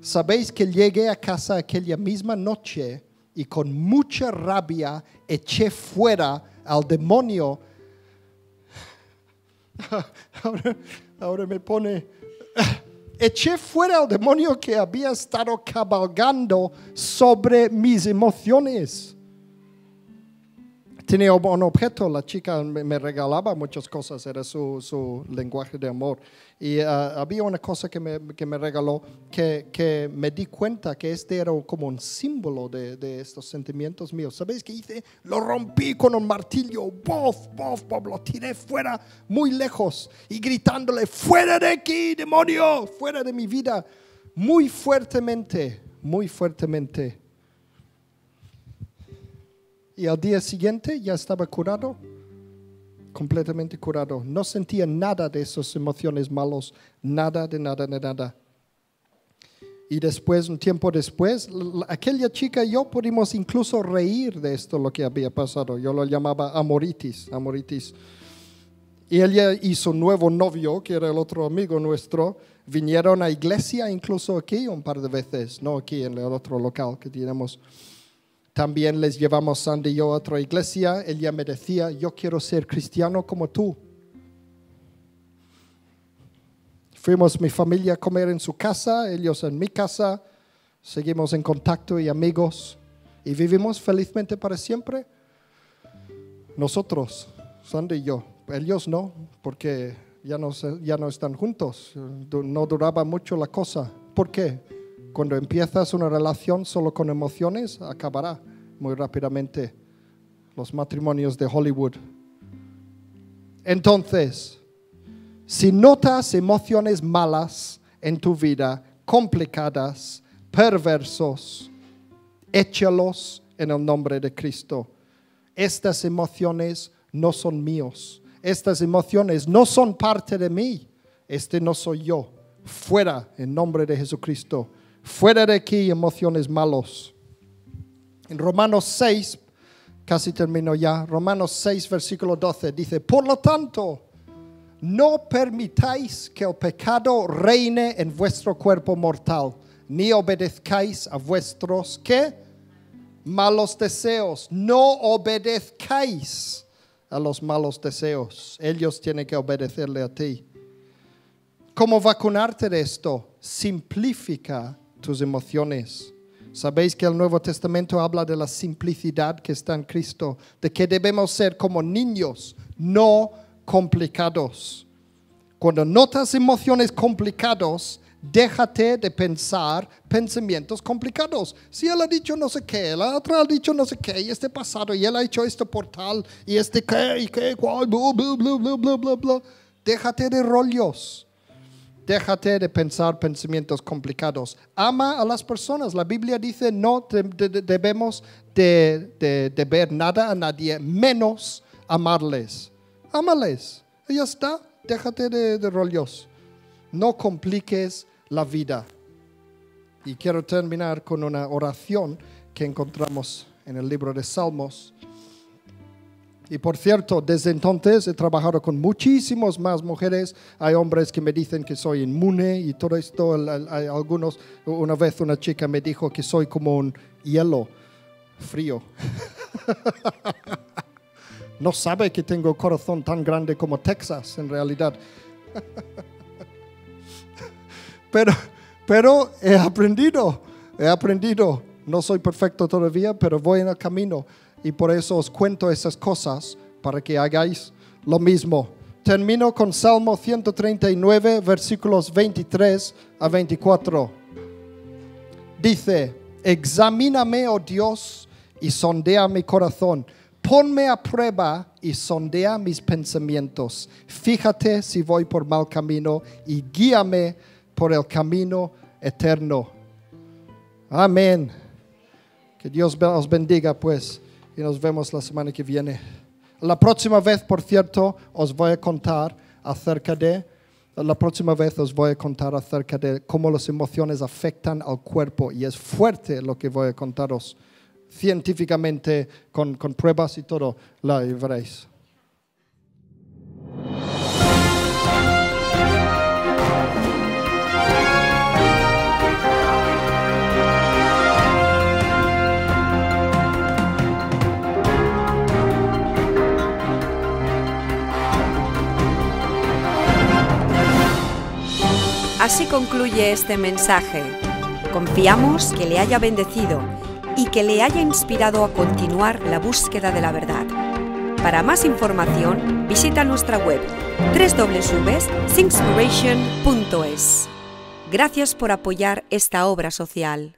Sabéis que llegué a casa aquella misma noche y con mucha rabia eché fuera al demonio. [LAUGHS] Ahora, me pone, [LAUGHS] eché fuera al demonio que había estado cabalgando sobre mis emociones tenía un objeto, la chica me regalaba muchas cosas, era su, su lenguaje de amor. Y ah, había una cosa que me, que me regaló que, que, me di cuenta que este era como un símbolo de, de estos sentimientos míos. ¿Sabéis qué hice? Lo rompí con un martillo, bof, bof, bof, lo tiré fuera, muy lejos, y gritándole, fuera de aquí, demonio, fuera de mi vida, muy fuertemente, muy fuertemente y al día siguiente ya estaba curado, completamente curado. No sentía nada de esas emociones malos, nada de nada de nada. Y después, un tiempo después, aquella chica y yo pudimos incluso reír de esto, lo que había pasado. Yo lo llamaba amoritis, amoritis. Y ella y su nuevo novio, que era el otro amigo nuestro, vinieron a iglesia incluso aquí un par de veces, no aquí en el otro local que tenemos. También les llevamos Sandy y yo a otra iglesia. Ella me decía, yo quiero ser cristiano como tú. Fuimos mi familia a comer en su casa, ellos en mi casa. Seguimos en contacto y amigos. Y vivimos felizmente para siempre. Nosotros, Sandy y yo. Ellos no, porque ya no, ya no están juntos. No duraba mucho la cosa. ¿Por qué? cuando empiezas una relación solo con emociones, acabará muy rápidamente los matrimonios de Hollywood. Entonces, si notas emociones malas en tu vida, complicadas, perversos, échalos en el nombre de Cristo. Estas emociones no son míos. Estas emociones no son parte de mí. Este no soy yo. Fuera en nombre de Jesucristo. Fuera de aquí emociones malos. En Romanos 6, casi termino ya, Romanos 6, versículo 12, dice, por lo tanto, no permitáis que el pecado reine en vuestro cuerpo mortal, ni obedezcáis a vuestros ¿qué? malos deseos, no obedezcáis a los malos deseos, ellos tienen que obedecerle a ti. ¿Cómo vacunarte de esto? Simplifica tus emociones. Sabéis que el Nuevo Testamento habla de la simplicidad que está en Cristo, de que debemos ser como niños, no complicados. Cuando notas emociones complicados déjate de pensar pensamientos complicados. Si él ha dicho no sé qué, la otra ha dicho no sé qué, y este pasado, y él ha hecho este portal, y este qué, y qué, cuál, bla, bla, bla, bla, bla, bla. Déjate de rollos. Déjate de pensar pensamientos complicados. Ama a las personas. La Biblia dice no debemos de, ver nada a nadie menos amarles. Ámales. Y ya está. Déjate de, rollos. No compliques la vida. Y quiero terminar con una oración que encontramos en el libro de Salmos y por cierto, desde entonces he trabajado con muchísimas más mujeres. Hay hombres que me dicen que soy inmune y todo esto. Hay algunos, una vez una chica me dijo que soy como un hielo frío. [LAUGHS] no sabe que tengo corazón tan grande como Texas en realidad. [LAUGHS] pero, pero he aprendido, he aprendido. No soy perfecto todavía, pero voy en el camino y por eso os cuento esas cosas para que hagáis lo mismo. Termino con Salmo 139, versículos 23 a 24. Dice, examíname, oh Dios, y sondea mi corazón. Ponme a prueba y sondea mis pensamientos. Fíjate si voy por mal camino y guíame por el camino eterno. Amén. Que Dios os bendiga, pues y nos vemos la semana que viene. La próxima vez, por cierto, os voy a contar acerca de, la próxima vez os voy a contar acerca de cómo las emociones afectan al cuerpo y es fuerte lo que voy a contaros científicamente con, con pruebas y todo, la veréis. Así concluye este mensaje. Confiamos que le haya bendecido y que le haya inspirado a continuar la búsqueda de la verdad. Para más información, visita nuestra web www.singspiration.es. Gracias por apoyar esta obra social.